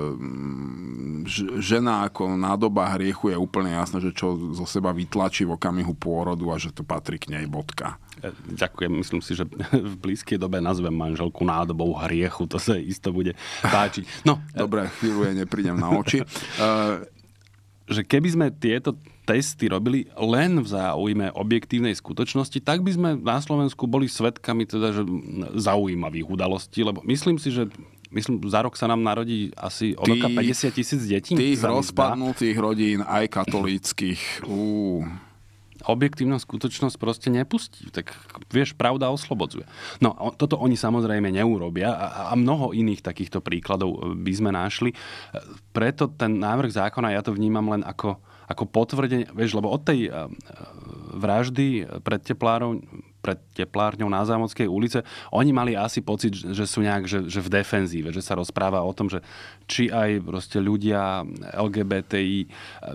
žena ako nádoba hriechu je úplne jasné, že čo zo seba vytlačí v okamihu pôrodu a že to patrí k nej bodka. E, ďakujem, myslím si, že v blízkej dobe nazvem manželku nádobou hriechu, to sa isto bude páčiť. No, e, Dobre, chvíľu je neprídem na oči. E, že keby sme tieto testy robili len v záujme objektívnej skutočnosti, tak by sme na Slovensku boli svetkami teda, že zaujímavých udalostí, lebo myslím si, že myslím, za rok sa nám narodí asi od roka 50 tisíc detí. Tých rozpadnutých rodín, aj katolíckých. Ú. Objektívna skutočnosť proste nepustí. Tak vieš, pravda oslobodzuje. No, toto oni samozrejme neurobia a, a mnoho iných takýchto príkladov e, by sme našli. E, preto ten návrh zákona, ja to vnímam len ako, ako potvrdenie, vieš, lebo od tej e, vraždy pred teplárov pred teplárňou na Zámodskej ulice, oni mali asi pocit, že sú nejak že, že v defenzíve, že sa rozpráva o tom, že či aj proste ľudia LGBTI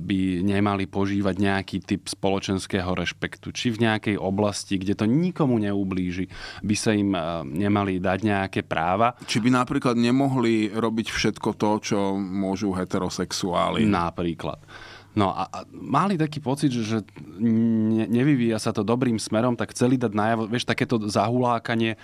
by nemali požívať nejaký typ spoločenského rešpektu, či v nejakej oblasti, kde to nikomu neublíži, by sa im eh, nemali dať nejaké práva. Či by napríklad nemohli robiť všetko to, čo môžu heterosexuáli. Napríklad. No a, a mali taký pocit, že ne, nevyvíja sa to dobrým smerom, tak chceli dať najavo, vieš, takéto zahulákanie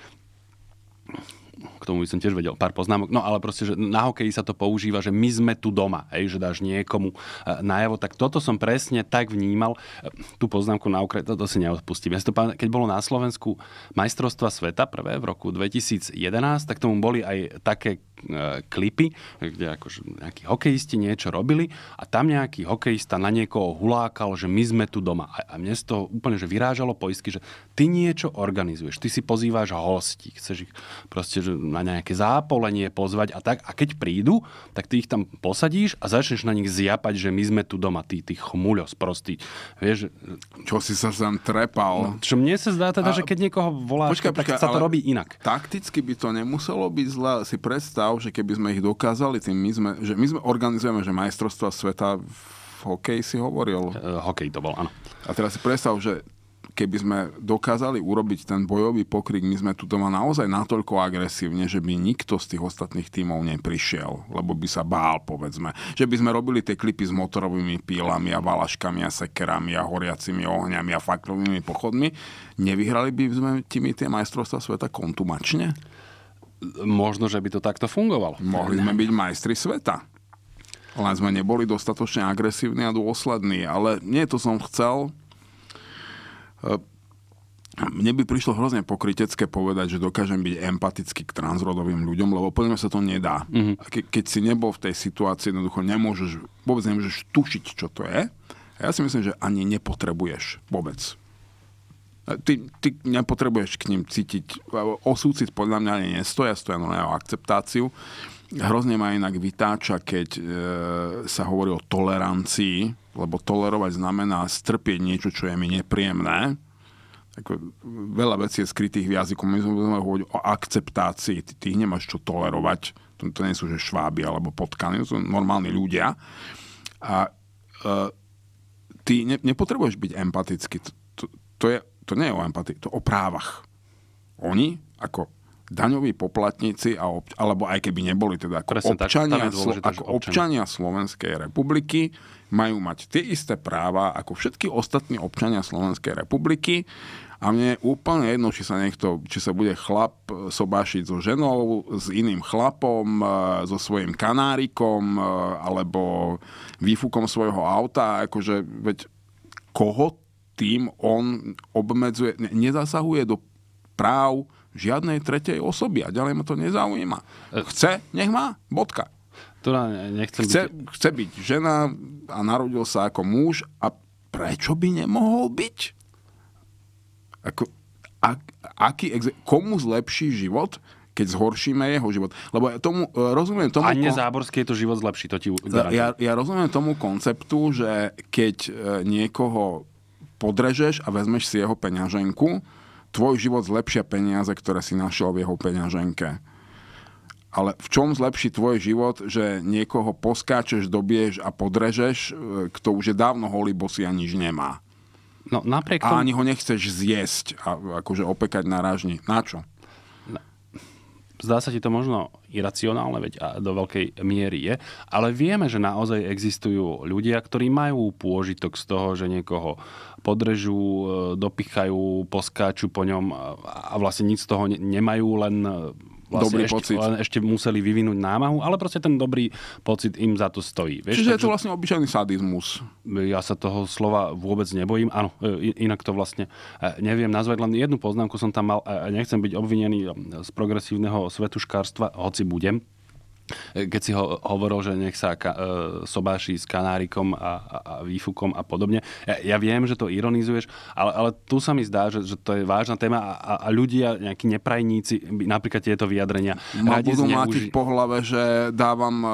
k tomu by som tiež vedel pár poznámok, no ale proste, že na hokeji sa to používa, že my sme tu doma, hej, že dáš niekomu e, najavo, tak toto som presne tak vnímal, e, tú poznámku na okraj, toto si neodpustím. Ja si to, keď bolo na Slovensku majstrovstva sveta prvé v roku 2011, tak tomu boli aj také e, klipy, kde akože nejakí hokejisti niečo robili a tam nejaký hokejista na niekoho hulákal, že my sme tu doma. A mne z toho úplne že vyrážalo poisky, že ty niečo organizuješ, ty si pozýváš hosti, chceš ich proste že na nejaké zápolenie pozvať a tak. A keď prídu, tak ty ich tam posadíš a začneš na nich zjapať, že my sme tu doma, ty, ty chmuľos prostý. Vieš, e, čo si sa tam trepal. No, čo mne sa zdá teda, a... že keď niekoho voláš, počka, tak počka, sa to robí inak. Takticky by to nemuselo byť zle. Si predstav, že keby sme ich dokázali, tým my sme, že my sme organizujeme, že majstrovstva sveta v hokej si hovoril. E, hokej to bol, áno. A teraz si predstav, že keby sme dokázali urobiť ten bojový pokrik, my sme tu doma naozaj natoľko agresívne, že by nikto z tých ostatných tímov neprišiel, lebo by sa bál, povedzme. Že by sme robili tie klipy s motorovými pílami a valaškami a sekerami a horiacimi ohňami a faktovými pochodmi. Nevyhrali by sme tými tie majstrovstvá sveta kontumačne? Možno, že by to takto fungovalo. Mohli sme byť majstri sveta len sme neboli dostatočne agresívni a dôslední. Ale nie to som chcel, Ehm, mne by prišlo hrozne pokrytecké povedať, že dokážem byť empatický k transrodovým ľuďom, lebo podľa mňa sa to nedá. Mm-hmm. Ke- keď si nebol v tej situácii, jednoducho nemôžeš, vôbec nemôžeš tušiť, čo to je. A ja si myslím, že ani nepotrebuješ vôbec. Ty, ty nepotrebuješ k ním cítiť, Osúciť podľa mňa ani nestoja, stoja na akceptáciu. Hrozne ma inak vytáča, keď e, sa hovorí o tolerancii, lebo tolerovať znamená strpieť niečo, čo je mi nepríjemné. Ako, e, veľa vecí je skrytých v jazyku. My sme hovoriť o akceptácii. Ty, ty nemáš čo tolerovať. To, to nie sú že šváby alebo potkany, to sú normálni ľudia. A e, ty ne, nepotrebuješ byť empatický. To, to, to, je, to nie je o empatii, to je o právach. Oni ako daňoví poplatníci, a ob, alebo aj keby neboli teda ako, občania, tak, dôležité, ako občania Slovenskej republiky, majú mať tie isté práva ako všetky ostatní občania Slovenskej republiky. A mne je úplne jedno, či sa niekto, či sa bude chlap e, sobášiť so ženou, s iným chlapom, e, so svojím kanárikom, e, alebo výfukom svojho auta, akože, veď koho tým on obmedzuje, nezasahuje do práv žiadnej tretej osoby a ďalej ma to nezaujíma. E- chce, nech má, bodka. nechcem chce, byť... chce byť žena a narodil sa ako muž a prečo by nemohol byť? Ako, ak, aký, komu zlepší život, keď zhoršíme jeho život. Lebo ja tomu e, rozumiem tomu... A nezáborský je to život zlepší, to ti Ja, ja rozumiem tomu konceptu, že keď e, niekoho podrežeš a vezmeš si jeho peňaženku, tvoj život zlepšia peniaze, ktoré si našiel v jeho peňaženke. Ale v čom zlepší tvoj život, že niekoho poskáčeš, dobiješ a podrežeš, e, kto už je dávno holý bosy a nič nemá. No, napriek tomu... A ani ho nechceš zjesť a akože opekať na ražni. Na čo? Zdá sa ti to možno iracionálne, veď a do veľkej miery je, ale vieme, že naozaj existujú ľudia, ktorí majú pôžitok z toho, že niekoho podrežú, e, dopichajú, poskáču po ňom a vlastne nič z toho nemajú, len e, vlastne dobrý ešte, pocit. Len ešte museli vyvinúť námahu, ale proste ten dobrý pocit im za to stojí. Vieš? Čiže tak, je to vlastne obyčajný sadizmus. Ja sa toho slova vôbec nebojím. Áno, e, inak to vlastne e, neviem nazvať. Len jednu poznámku som tam mal. E, nechcem byť obvinený z progresívneho svetuškárstva, hoci budem keď si ho, hovoril, že nech sa ka, e, sobáši s kanárikom a, a, a výfukom a podobne. Ja, ja viem, že to ironizuješ, ale, ale tu sa mi zdá, že, že to je vážna téma a, a ľudia, nejakí neprajníci, napríklad tieto vyjadrenia. Ma budú zneuži... mlátiť po hlave, že dávam e,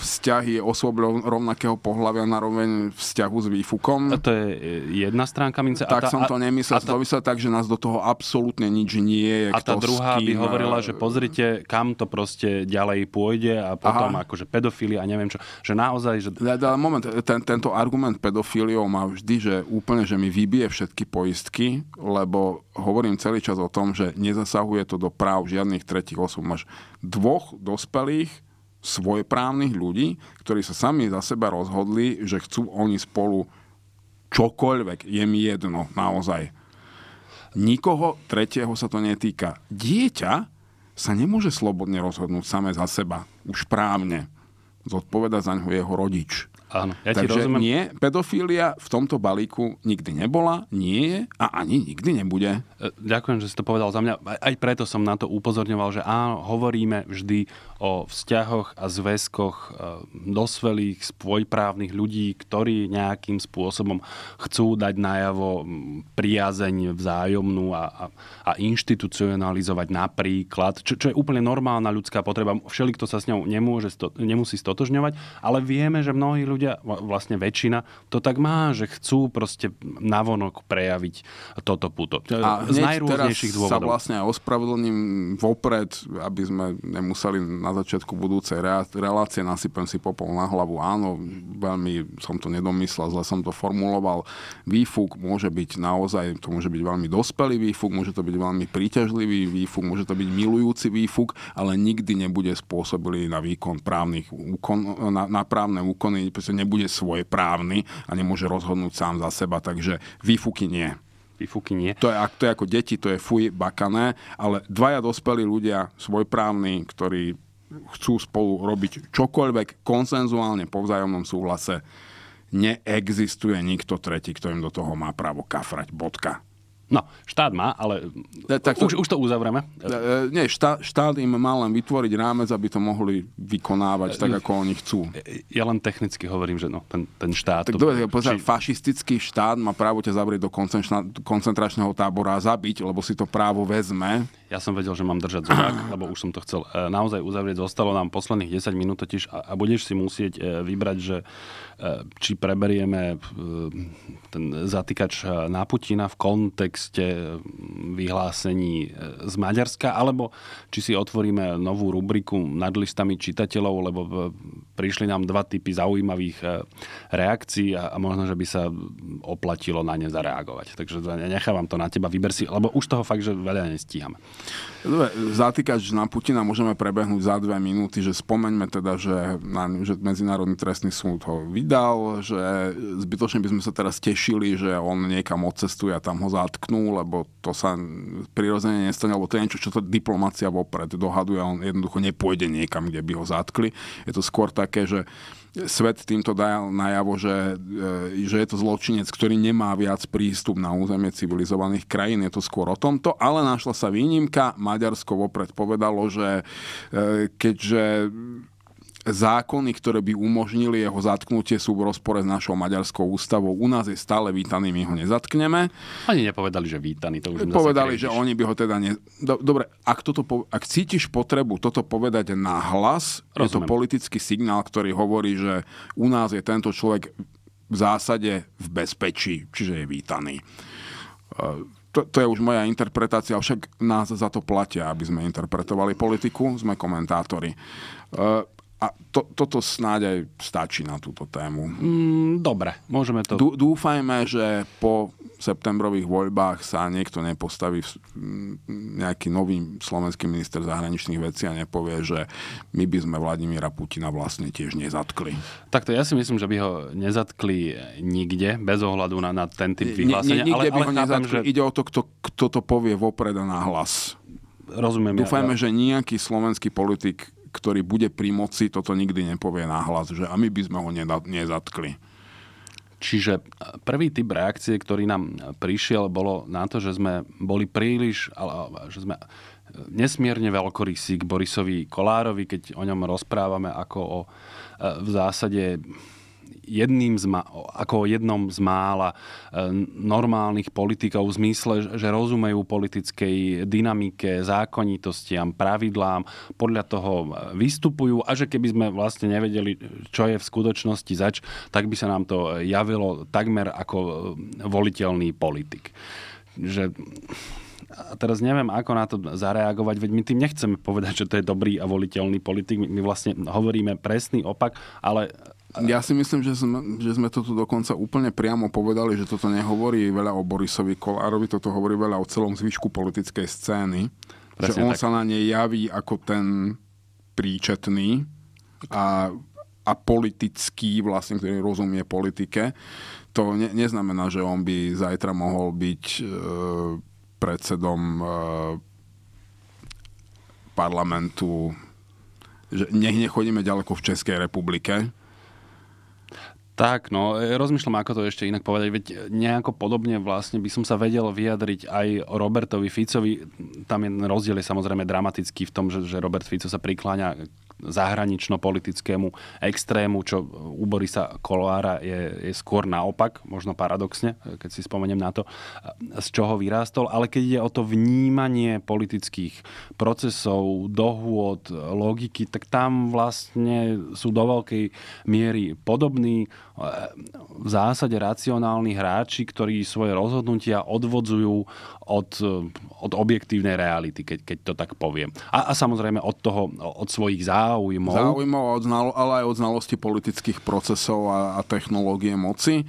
vzťahy osôb rovnakého pohľavia na roveň vzťahu s výfukom. A to je e, jedna stránka mince. Tak a tá, som to nemyslel. Tá... To tak, že nás do toho absolútne nič nie je. A tá druhá by e, hovorila, že pozrite, kam to proste ďalej pôjde pôjde a potom Aha. akože pedofília a neviem čo. Že naozaj... Že... Da, da, moment, ten, tento argument pedofíliou má vždy, že úplne, že mi vybije všetky poistky, lebo hovorím celý čas o tom, že nezasahuje to do práv žiadnych tretich osôb. Máš dvoch dospelých svojprávnych ľudí, ktorí sa sami za seba rozhodli, že chcú oni spolu čokoľvek, je mi jedno, naozaj. Nikoho tretieho sa to netýka. Dieťa sa nemôže slobodne rozhodnúť same za seba, už právne. Zodpoveda za ňu jeho rodič. Áno, ja Takže ti rozumiem. nie, pedofília v tomto balíku nikdy nebola, nie je a ani nikdy nebude. E, ďakujem, že si to povedal za mňa. Aj preto som na to upozorňoval, že áno, hovoríme vždy o vzťahoch a zväzkoch e, dosvelých spojprávnych ľudí, ktorí nejakým spôsobom chcú dať najavo priazeň vzájomnú a, a, a inštitucionalizovať napríklad, čo, čo je úplne normálna ľudská potreba. Všeli, kto sa s ňou nemôže, sto, nemusí stotožňovať, ale vieme, že mnohí ľudia, vlastne väčšina, to tak má, že chcú proste navonok prejaviť toto puto. A z najrôznejších teraz dôvodov. sa vlastne ospravedlním vopred, aby sme nemuseli na začiatku budúcej relácie nasypem si popol na hlavu. Áno, veľmi som to nedomyslel, zle som to formuloval. Výfuk môže byť naozaj, to môže byť veľmi dospelý výfuk, môže to byť veľmi príťažlivý výfuk, môže to byť milujúci výfuk, ale nikdy nebude spôsobilý na výkon právnych úkon, na, na právne úkony, pretože nebude svoje právny a nemôže rozhodnúť sám za seba, takže výfuky nie výfuky nie. To je, to je ako deti, to je fuj, bakané, ale dvaja dospelí ľudia, svojprávni, ktorí chcú spolu robiť čokoľvek konsenzuálne po vzájomnom súhlase. Neexistuje nikto tretí, kto im do toho má právo kafrať. Bodka. No, štát má, ale tak to, už, už to uzavrieme. E, nie, štát, štát im má len vytvoriť rámec, aby to mohli vykonávať tak, ako oni chcú. E, ja len technicky hovorím, že no, ten, ten štát... Tak to, dobre, pozrieť, či... fašistický štát má právo ťa zavrieť do koncentračného tábora a zabiť, lebo si to právo vezme ja som vedel, že mám držať zobák, lebo už som to chcel eh, naozaj uzavrieť. Zostalo nám posledných 10 minút totiž a, budeš si musieť eh, vybrať, že eh, či preberieme ten zatýkač na Putina v kontexte vyhlásení z Maďarska, alebo či si otvoríme novú rubriku nad listami čitateľov, lebo prišli nám dva typy zaujímavých reakcií a, a možno, že by sa oplatilo na ne zareagovať. Takže nechávam to na teba, vyber si, lebo už toho fakt, že veľa nestíhame. Zatýkač na Putina môžeme prebehnúť za dve minúty, že spomeňme teda, že, na, že Medzinárodný trestný súd ho vydal, že zbytočne by sme sa teraz tešili, že on niekam odcestuje a tam ho zatknú, lebo to sa prirodzene nestane, lebo to je niečo, čo to diplomácia vopred dohaduje, on jednoducho nepôjde niekam, kde by ho zatkli. Je to skôr také, že svet týmto dal najavo, že, e, že je to zločinec, ktorý nemá viac prístup na územie civilizovaných krajín. Je to skôr o tomto, ale našla sa výnimka. Maďarsko vopred povedalo, že e, keďže zákony, ktoré by umožnili jeho zatknutie, sú v rozpore s našou maďarskou ústavou. U nás je stále vítaný, my ho nezatkneme. Ani nepovedali, že vítaný, to už Povedali, že oni by ho teda... Ne... Dobre, ak, toto po... ak cítiš potrebu toto povedať na hlas, je to politický signál, ktorý hovorí, že u nás je tento človek v zásade v bezpečí, čiže je vítaný e, to, to je už moja interpretácia, však nás za to platia, aby sme interpretovali politiku, sme komentátori. E, a to, toto snáď aj stačí na túto tému. Mm, dobre, môžeme to... Dú, dúfajme, že po septembrových voľbách sa niekto nepostaví nejaký nový slovenský minister zahraničných vecí a nepovie, že my by sme Vladimíra Putina vlastne tiež nezatkli. Takto ja si myslím, že by ho nezatkli nikde, bez ohľadu na, na ten typ vyhlásenia. Nikde ale, by ale ho nezatkli. Že... Ide o to, kto, kto to povie vopred a na hlas. Rozumiem. Dúfajme, ja, ja. že nejaký slovenský politik ktorý bude pri moci, toto nikdy nepovie nahlas, že a my by sme ho nezatkli. Čiže e, prvý typ reakcie, ktorý nám e, prišiel, bolo na to, že sme boli príliš, ale, e, že sme nesmierne veľkorysí k Borisovi Kolárovi, keď o ňom rozprávame ako o v zásade jedným z ma- ako jednom z mála e, normálnych politikov v zmysle, že rozumejú politickej dynamike, zákonitostiam, pravidlám, podľa toho e, vystupujú a že keby sme vlastne nevedeli, čo je v skutočnosti zač, tak by sa nám to e, javilo takmer ako voliteľný politik. Že a teraz neviem, ako na to zareagovať, veď my tým nechceme povedať, že to je dobrý a voliteľný politik. My vlastne hovoríme presný opak, ale ja si myslím, že sme, že sme to tu dokonca úplne priamo povedali, že toto nehovorí veľa o Borisovi Kolárovi, toto hovorí veľa o celom zvyšku politickej scény. Presne že on tak. sa na nej javí ako ten príčetný a, a politický, vlastne, ktorý rozumie politike. To ne, neznamená, že on by zajtra mohol byť e, predsedom e, parlamentu že nech nechodíme ďaleko v Českej republike, tak, no, e, rozmýšľam, ako to ešte inak povedať, veď nejako podobne vlastne by som sa vedel vyjadriť aj Robertovi Ficovi. Tam je rozdiel je samozrejme dramatický v tom, že, že Robert Fico sa prikláňa zahranično-politickému extrému, čo u Borisa Kolára je, je skôr naopak, možno paradoxne, e, keď si spomeniem na to, e, z čoho vyrástol, ale keď ide o to vnímanie politických procesov, dohôd, logiky, tak tam vlastne sú do veľkej miery podobní v zásade racionálni hráči, ktorí svoje rozhodnutia odvodzujú od, od objektívnej reality, keď, keď to tak poviem. A, a samozrejme od toho, od svojich záujmov. Záujmov, ale aj od znalosti politických procesov a, a technológie moci. E,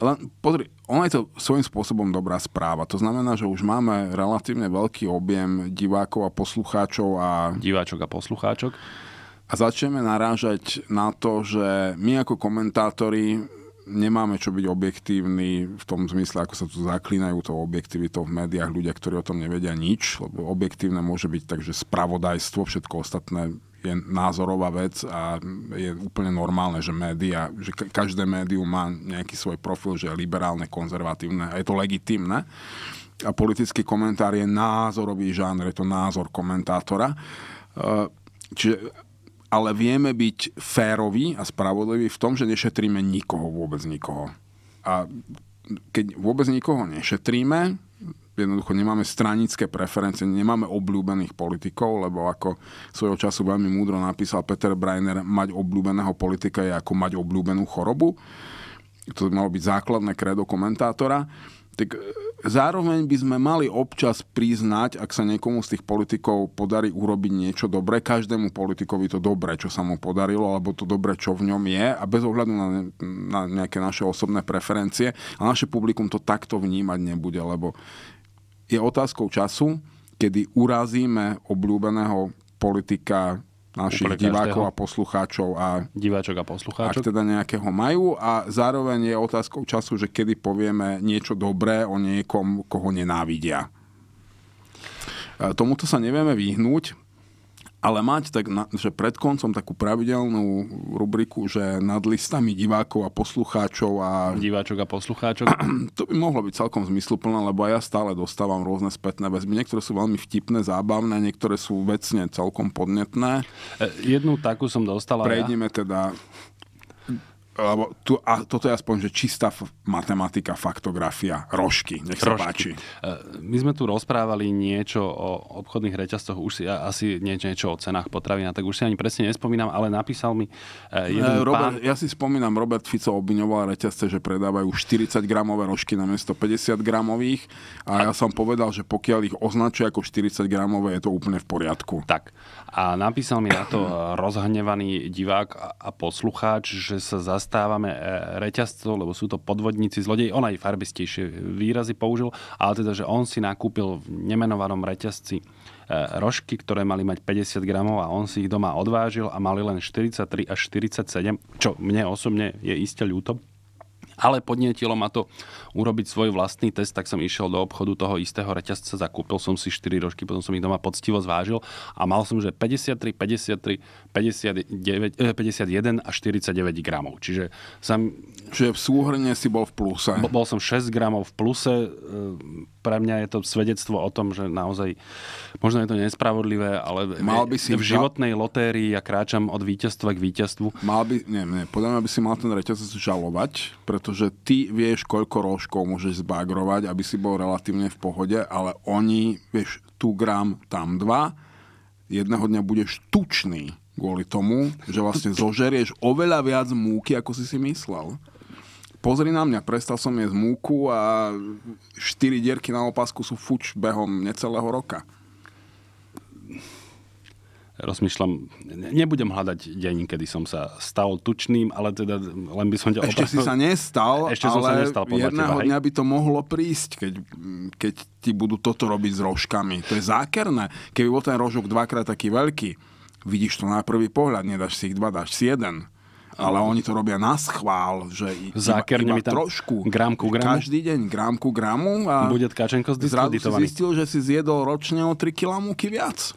len pozri, ona je to svojím spôsobom dobrá správa. To znamená, že už máme relatívne veľký objem divákov a poslucháčov a... Diváčok a poslucháčok a začneme narážať na to, že my ako komentátori nemáme čo byť objektívni v tom zmysle, ako sa tu zaklínajú to objektivitou v médiách ľudia, ktorí o tom nevedia nič, lebo objektívne môže byť takže spravodajstvo, všetko ostatné je názorová vec a je úplne normálne, že média, že každé médium má nejaký svoj profil, že je liberálne, konzervatívne a je to legitimné. A politický komentár je názorový žánr, je to názor komentátora. Čiže ale vieme byť féroví a spravodliví v tom, že nešetríme nikoho, vôbec nikoho. A keď vôbec nikoho nešetríme, jednoducho nemáme stranické preferencie, nemáme obľúbených politikov, lebo ako svojho času veľmi múdro napísal Peter Breiner, mať obľúbeného politika je ako mať obľúbenú chorobu. To by malo byť základné kredo komentátora tak e, zároveň by sme mali občas priznať, ak sa niekomu z tých politikov podarí urobiť niečo dobré, každému politikovi to dobré, čo sa mu podarilo, alebo to dobré, čo v ňom je, a bez ohľadu na, na nejaké naše osobné preferencie. A naše publikum to takto vnímať nebude, lebo je otázkou času, kedy urazíme obľúbeného politika našich Úplne divákov každého. a poslucháčov. A, Diváčok a poslucháčov. Ak teda nejakého majú a zároveň je otázkou času, že kedy povieme niečo dobré o niekom, koho nenávidia. Tomuto sa nevieme vyhnúť, ale mať tak, na, že pred koncom takú pravidelnú rubriku, že nad listami divákov a poslucháčov a... Diváčok a poslucháčok? To by mohlo byť celkom zmysluplné, lebo ja stále dostávam rôzne spätné väzby. Niektoré sú veľmi vtipné, zábavné, niektoré sú vecne celkom podnetné. E, jednu takú som dostala. Prejdime ja. teda lebo tu, a toto je aspoň, že čistá f- matematika, faktografia, rožky, nech sa rožky. páči. E, my sme tu rozprávali niečo o obchodných reťazcoch, už si asi niečo, niečo o cenách potravina, tak už si ani presne nespomínam, ale napísal mi e, jeden e, Robert, pán... Ja si spomínam, Robert Fico obviňoval reťazce, že predávajú 40-gramové rožky na miesto 50-gramových a, a ja som povedal, že pokiaľ ich označuje ako 40-gramové, je to úplne v poriadku. Tak. A napísal mi na to e, rozhnevaný divák a poslucháč, že sa zastávame e, reťazcov, lebo sú to podvodníci, zlodej. On aj farbistejšie výrazy použil, ale teda, že on si nakúpil v nemenovanom reťazci e, rožky, ktoré mali mať 50 gramov a on si ich doma odvážil a mali len 43 až 47, čo mne osobne je iste ľúto. Ale podnetilo ma to urobiť svoj vlastný test, tak som išiel do obchodu toho istého reťazca, zakúpil som si 4 rožky, potom som ich doma poctivo zvážil a mal som, že 53, 53, 59, eh, 51 a 49 gramov. Čiže som... Čiže v súhrne si bol v pluse. Bol som 6 gramov v pluse. Eh, pre mňa je to svedectvo o tom, že naozaj, možno je to nespravodlivé, ale mal by si v životnej lotérii ja kráčam od víťazstva k víťazstvu. Mal by, nie, nie, podľa mňa by si mal ten reťazec žalovať, pretože ty vieš, koľko rož dĺžkou môžeš zbagrovať, aby si bol relatívne v pohode, ale oni, vieš, tu gram, tam dva, jedného dňa budeš tučný kvôli tomu, že vlastne zožerieš oveľa viac múky, ako si si myslel. Pozri na mňa, prestal som jesť múku a štyri dierky na opasku sú fuč behom necelého roka rozmýšľam, nebudem hľadať deň, kedy som sa stal tučným, ale teda len by som ťa Ešte opravil. si sa nestal, Ešte ale som sa nestal jedného teba, dňa by to mohlo prísť, keď, keď ti budú toto robiť s rožkami. To je zákerné. Keby bol ten rožok dvakrát taký veľký, vidíš to na prvý pohľad, nedáš si ich dva, dáš si jeden. Ale no. oni to robia na schvál, že Zákerne iba, iba mi tam trošku. Gramku gramu? Každý deň gramku gramu. A Bude Tkačenko zdiskreditovaný. Zrazu si zistil, že si zjedol ročne o 3 kg múky viac.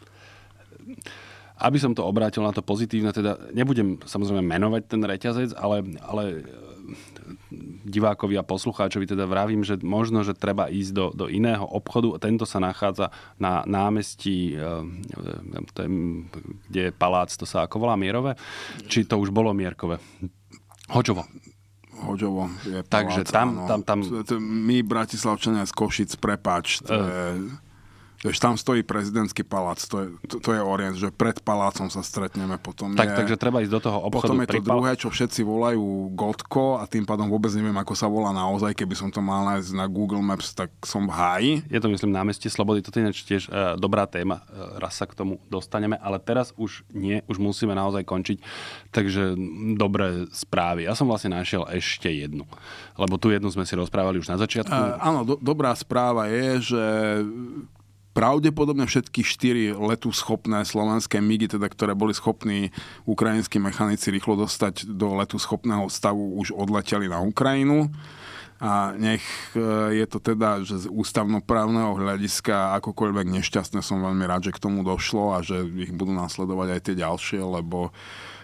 Aby som to obrátil na to pozitívne, teda nebudem samozrejme menovať ten reťazec, ale, ale e, divákovi a poslucháčovi teda vravím, že možno, že treba ísť do, do iného obchodu. Tento sa nachádza na námestí, e, e, tém, kde je palác, to sa ako volá Mierové, či to už bolo Mierkové? Hočovo. Hoďovo je palác, Takže tam, tam, tam... My, Bratislavčania z Košic, prepač, to je Vieš, tam stojí prezidentský palác, to je, to, to je orient, že pred palácom sa stretneme, potom tak, je, Takže treba ísť do toho obchodu. Potom je to druhé, čo všetci volajú Godko a tým pádom vôbec neviem, ako sa volá naozaj. Keby som to mal nájsť na Google Maps, tak som v háji. Je to, myslím, námestie Slobody. Toto je tiež e, dobrá téma. E, raz sa k tomu dostaneme, ale teraz už nie, už musíme naozaj končiť. Takže dobré správy. Ja som vlastne našiel ešte jednu, lebo tu jednu sme si rozprávali už na začiatku. E, áno, do, dobrá správa je, že pravdepodobne všetky štyri letu schopné slovenské MIGy, teda, ktoré boli schopní ukrajinskí mechanici rýchlo dostať do letu schopného stavu, už odleteli na Ukrajinu. A nech e, je to teda, že z ústavnoprávneho hľadiska akokoľvek nešťastné, som veľmi rád, že k tomu došlo a že ich budú následovať aj tie ďalšie, lebo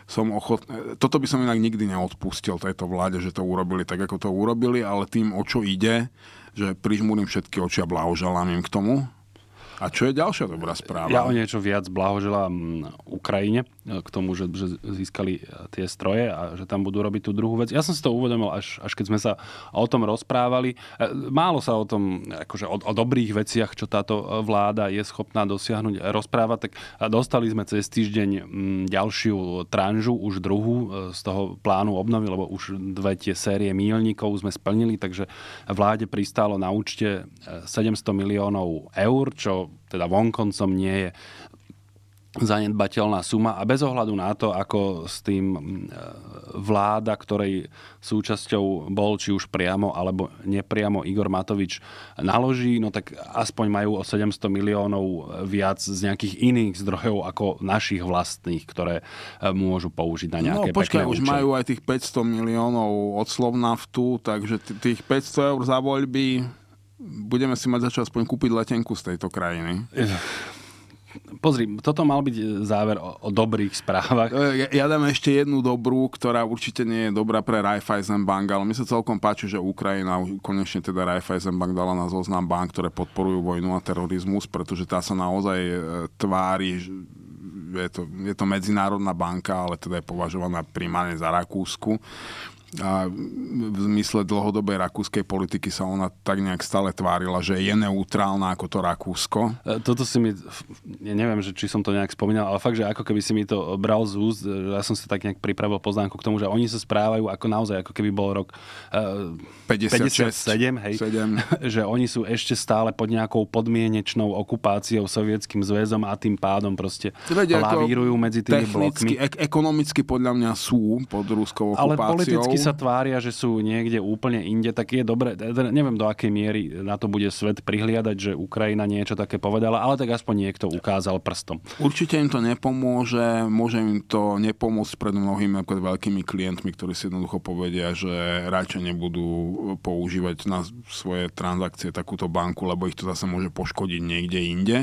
som ochotný... E, toto by som inak nikdy neodpustil tejto vláde, že to urobili tak, ako to urobili, ale tým, o čo ide, že prižmúrim všetky oči a blahoželám im k tomu, a čo je ďalšia dobrá správa? Ja o niečo viac blahoželám mm, Ukrajine E, k tomu, že, že získali e, tie stroje a že tam budú robiť tú druhú vec. Ja som si to uvedomil, až, až keď sme sa o tom rozprávali. E, málo sa o tom, akože o, o dobrých veciach, čo táto vláda je schopná dosiahnuť, rozprávať. Tak dostali sme cez týždeň mm, ďalšiu tranžu, už druhú z toho plánu obnovy, lebo už dve tie série mílnikov sme splnili, takže vláde pristálo na účte 700 miliónov eur, čo teda vonkoncom nie je zanedbateľná suma a bez ohľadu na to, ako s tým e, vláda, ktorej súčasťou bol či už priamo alebo nepriamo Igor Matovič naloží, no tak aspoň majú o 700 miliónov viac z nejakých iných zdrojov ako našich vlastných, ktoré e, môžu použiť na nejaké no, počkaj, už majú aj tých 500 miliónov od Slovnaftu, takže tých 500 eur za voľby budeme si mať začať aspoň kúpiť letenku z tejto krajiny. pozri, toto mal byť e, záver o, o dobrých správach. E, ja, ja dám ešte jednu dobrú, ktorá určite nie je dobrá pre Raiffeisen Bank, ale mi sa celkom páči, že Ukrajina konečne teda Raiffeisen Bank dala na zoznam bank, ktoré podporujú vojnu a terorizmus, pretože tá sa naozaj e, tvári, je to, je to medzinárodná banka, ale teda je považovaná primárne za Rakúsku a v zmysle dlhodobej rakúskej politiky sa ona tak nejak stále tvárila, že je neutrálna ako to Rakúsko. E, toto si mi, ja neviem, že či som to nejak spomínal, ale fakt, že ako keby si mi to bral z úst, e, ja som si tak nejak pripravil poznámku k tomu, že oni sa správajú ako naozaj, ako keby bol rok uh, 56, 57, hej, 7. že oni sú ešte stále pod nejakou podmienečnou okupáciou sovietským zväzom a tým pádom proste Vede, lavírujú medzi tými blokmi. Ek- ekonomicky podľa mňa sú pod ruskou okupáciou. Ale politicky sa tvária, že sú niekde úplne inde, tak je dobre, teda neviem do akej miery na to bude svet prihliadať, že Ukrajina niečo také povedala, ale tak aspoň niekto ukázal prstom. Určite im to nepomôže, môže im to nepomôcť pred mnohými napríklad veľkými klientmi, ktorí si jednoducho povedia, že radšej nebudú používať na svoje transakcie takúto banku, lebo ich to zase môže poškodiť niekde inde,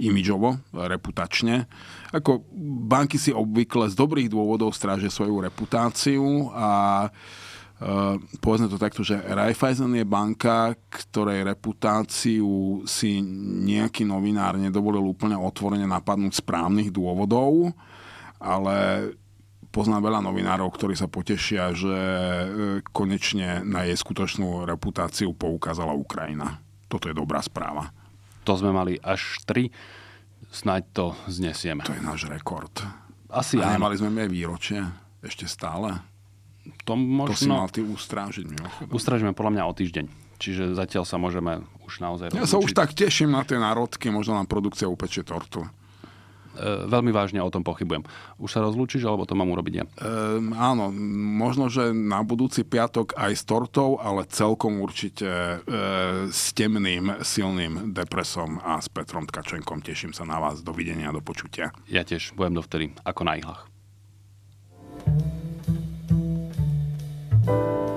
imidžovo, reputačne ako banky si obvykle z dobrých dôvodov strážia svoju reputáciu a e, povedzme to takto, že Raiffeisen je banka, ktorej reputáciu si nejaký novinár nedovolil úplne otvorene napadnúť správnych dôvodov, ale poznám veľa novinárov, ktorí sa potešia, že e, konečne na jej skutočnú reputáciu poukázala Ukrajina. Toto je dobrá správa. To sme mali až tri snáď to znesieme. To je náš rekord. Asi A nemali sme aj výročie ešte stále. To, možno... to si mal ty ustrážiť. Mimochodem. Ustrážime podľa mňa o týždeň. Čiže zatiaľ sa môžeme už naozaj rozlučiť. Ja sa už tak teším na tie národky, možno nám produkcia upečie tortu. E, veľmi vážne o tom pochybujem. Už sa rozlúčiš, alebo to mám urobiť ja? Um, áno, možno, že na budúci piatok aj s tortou, ale celkom určite e, s temným, silným depresom a s Petrom Tkačenkom. Teším sa na vás. Dovidenia, do počutia. Ja tiež budem dovtedy ako na ihlach. thank you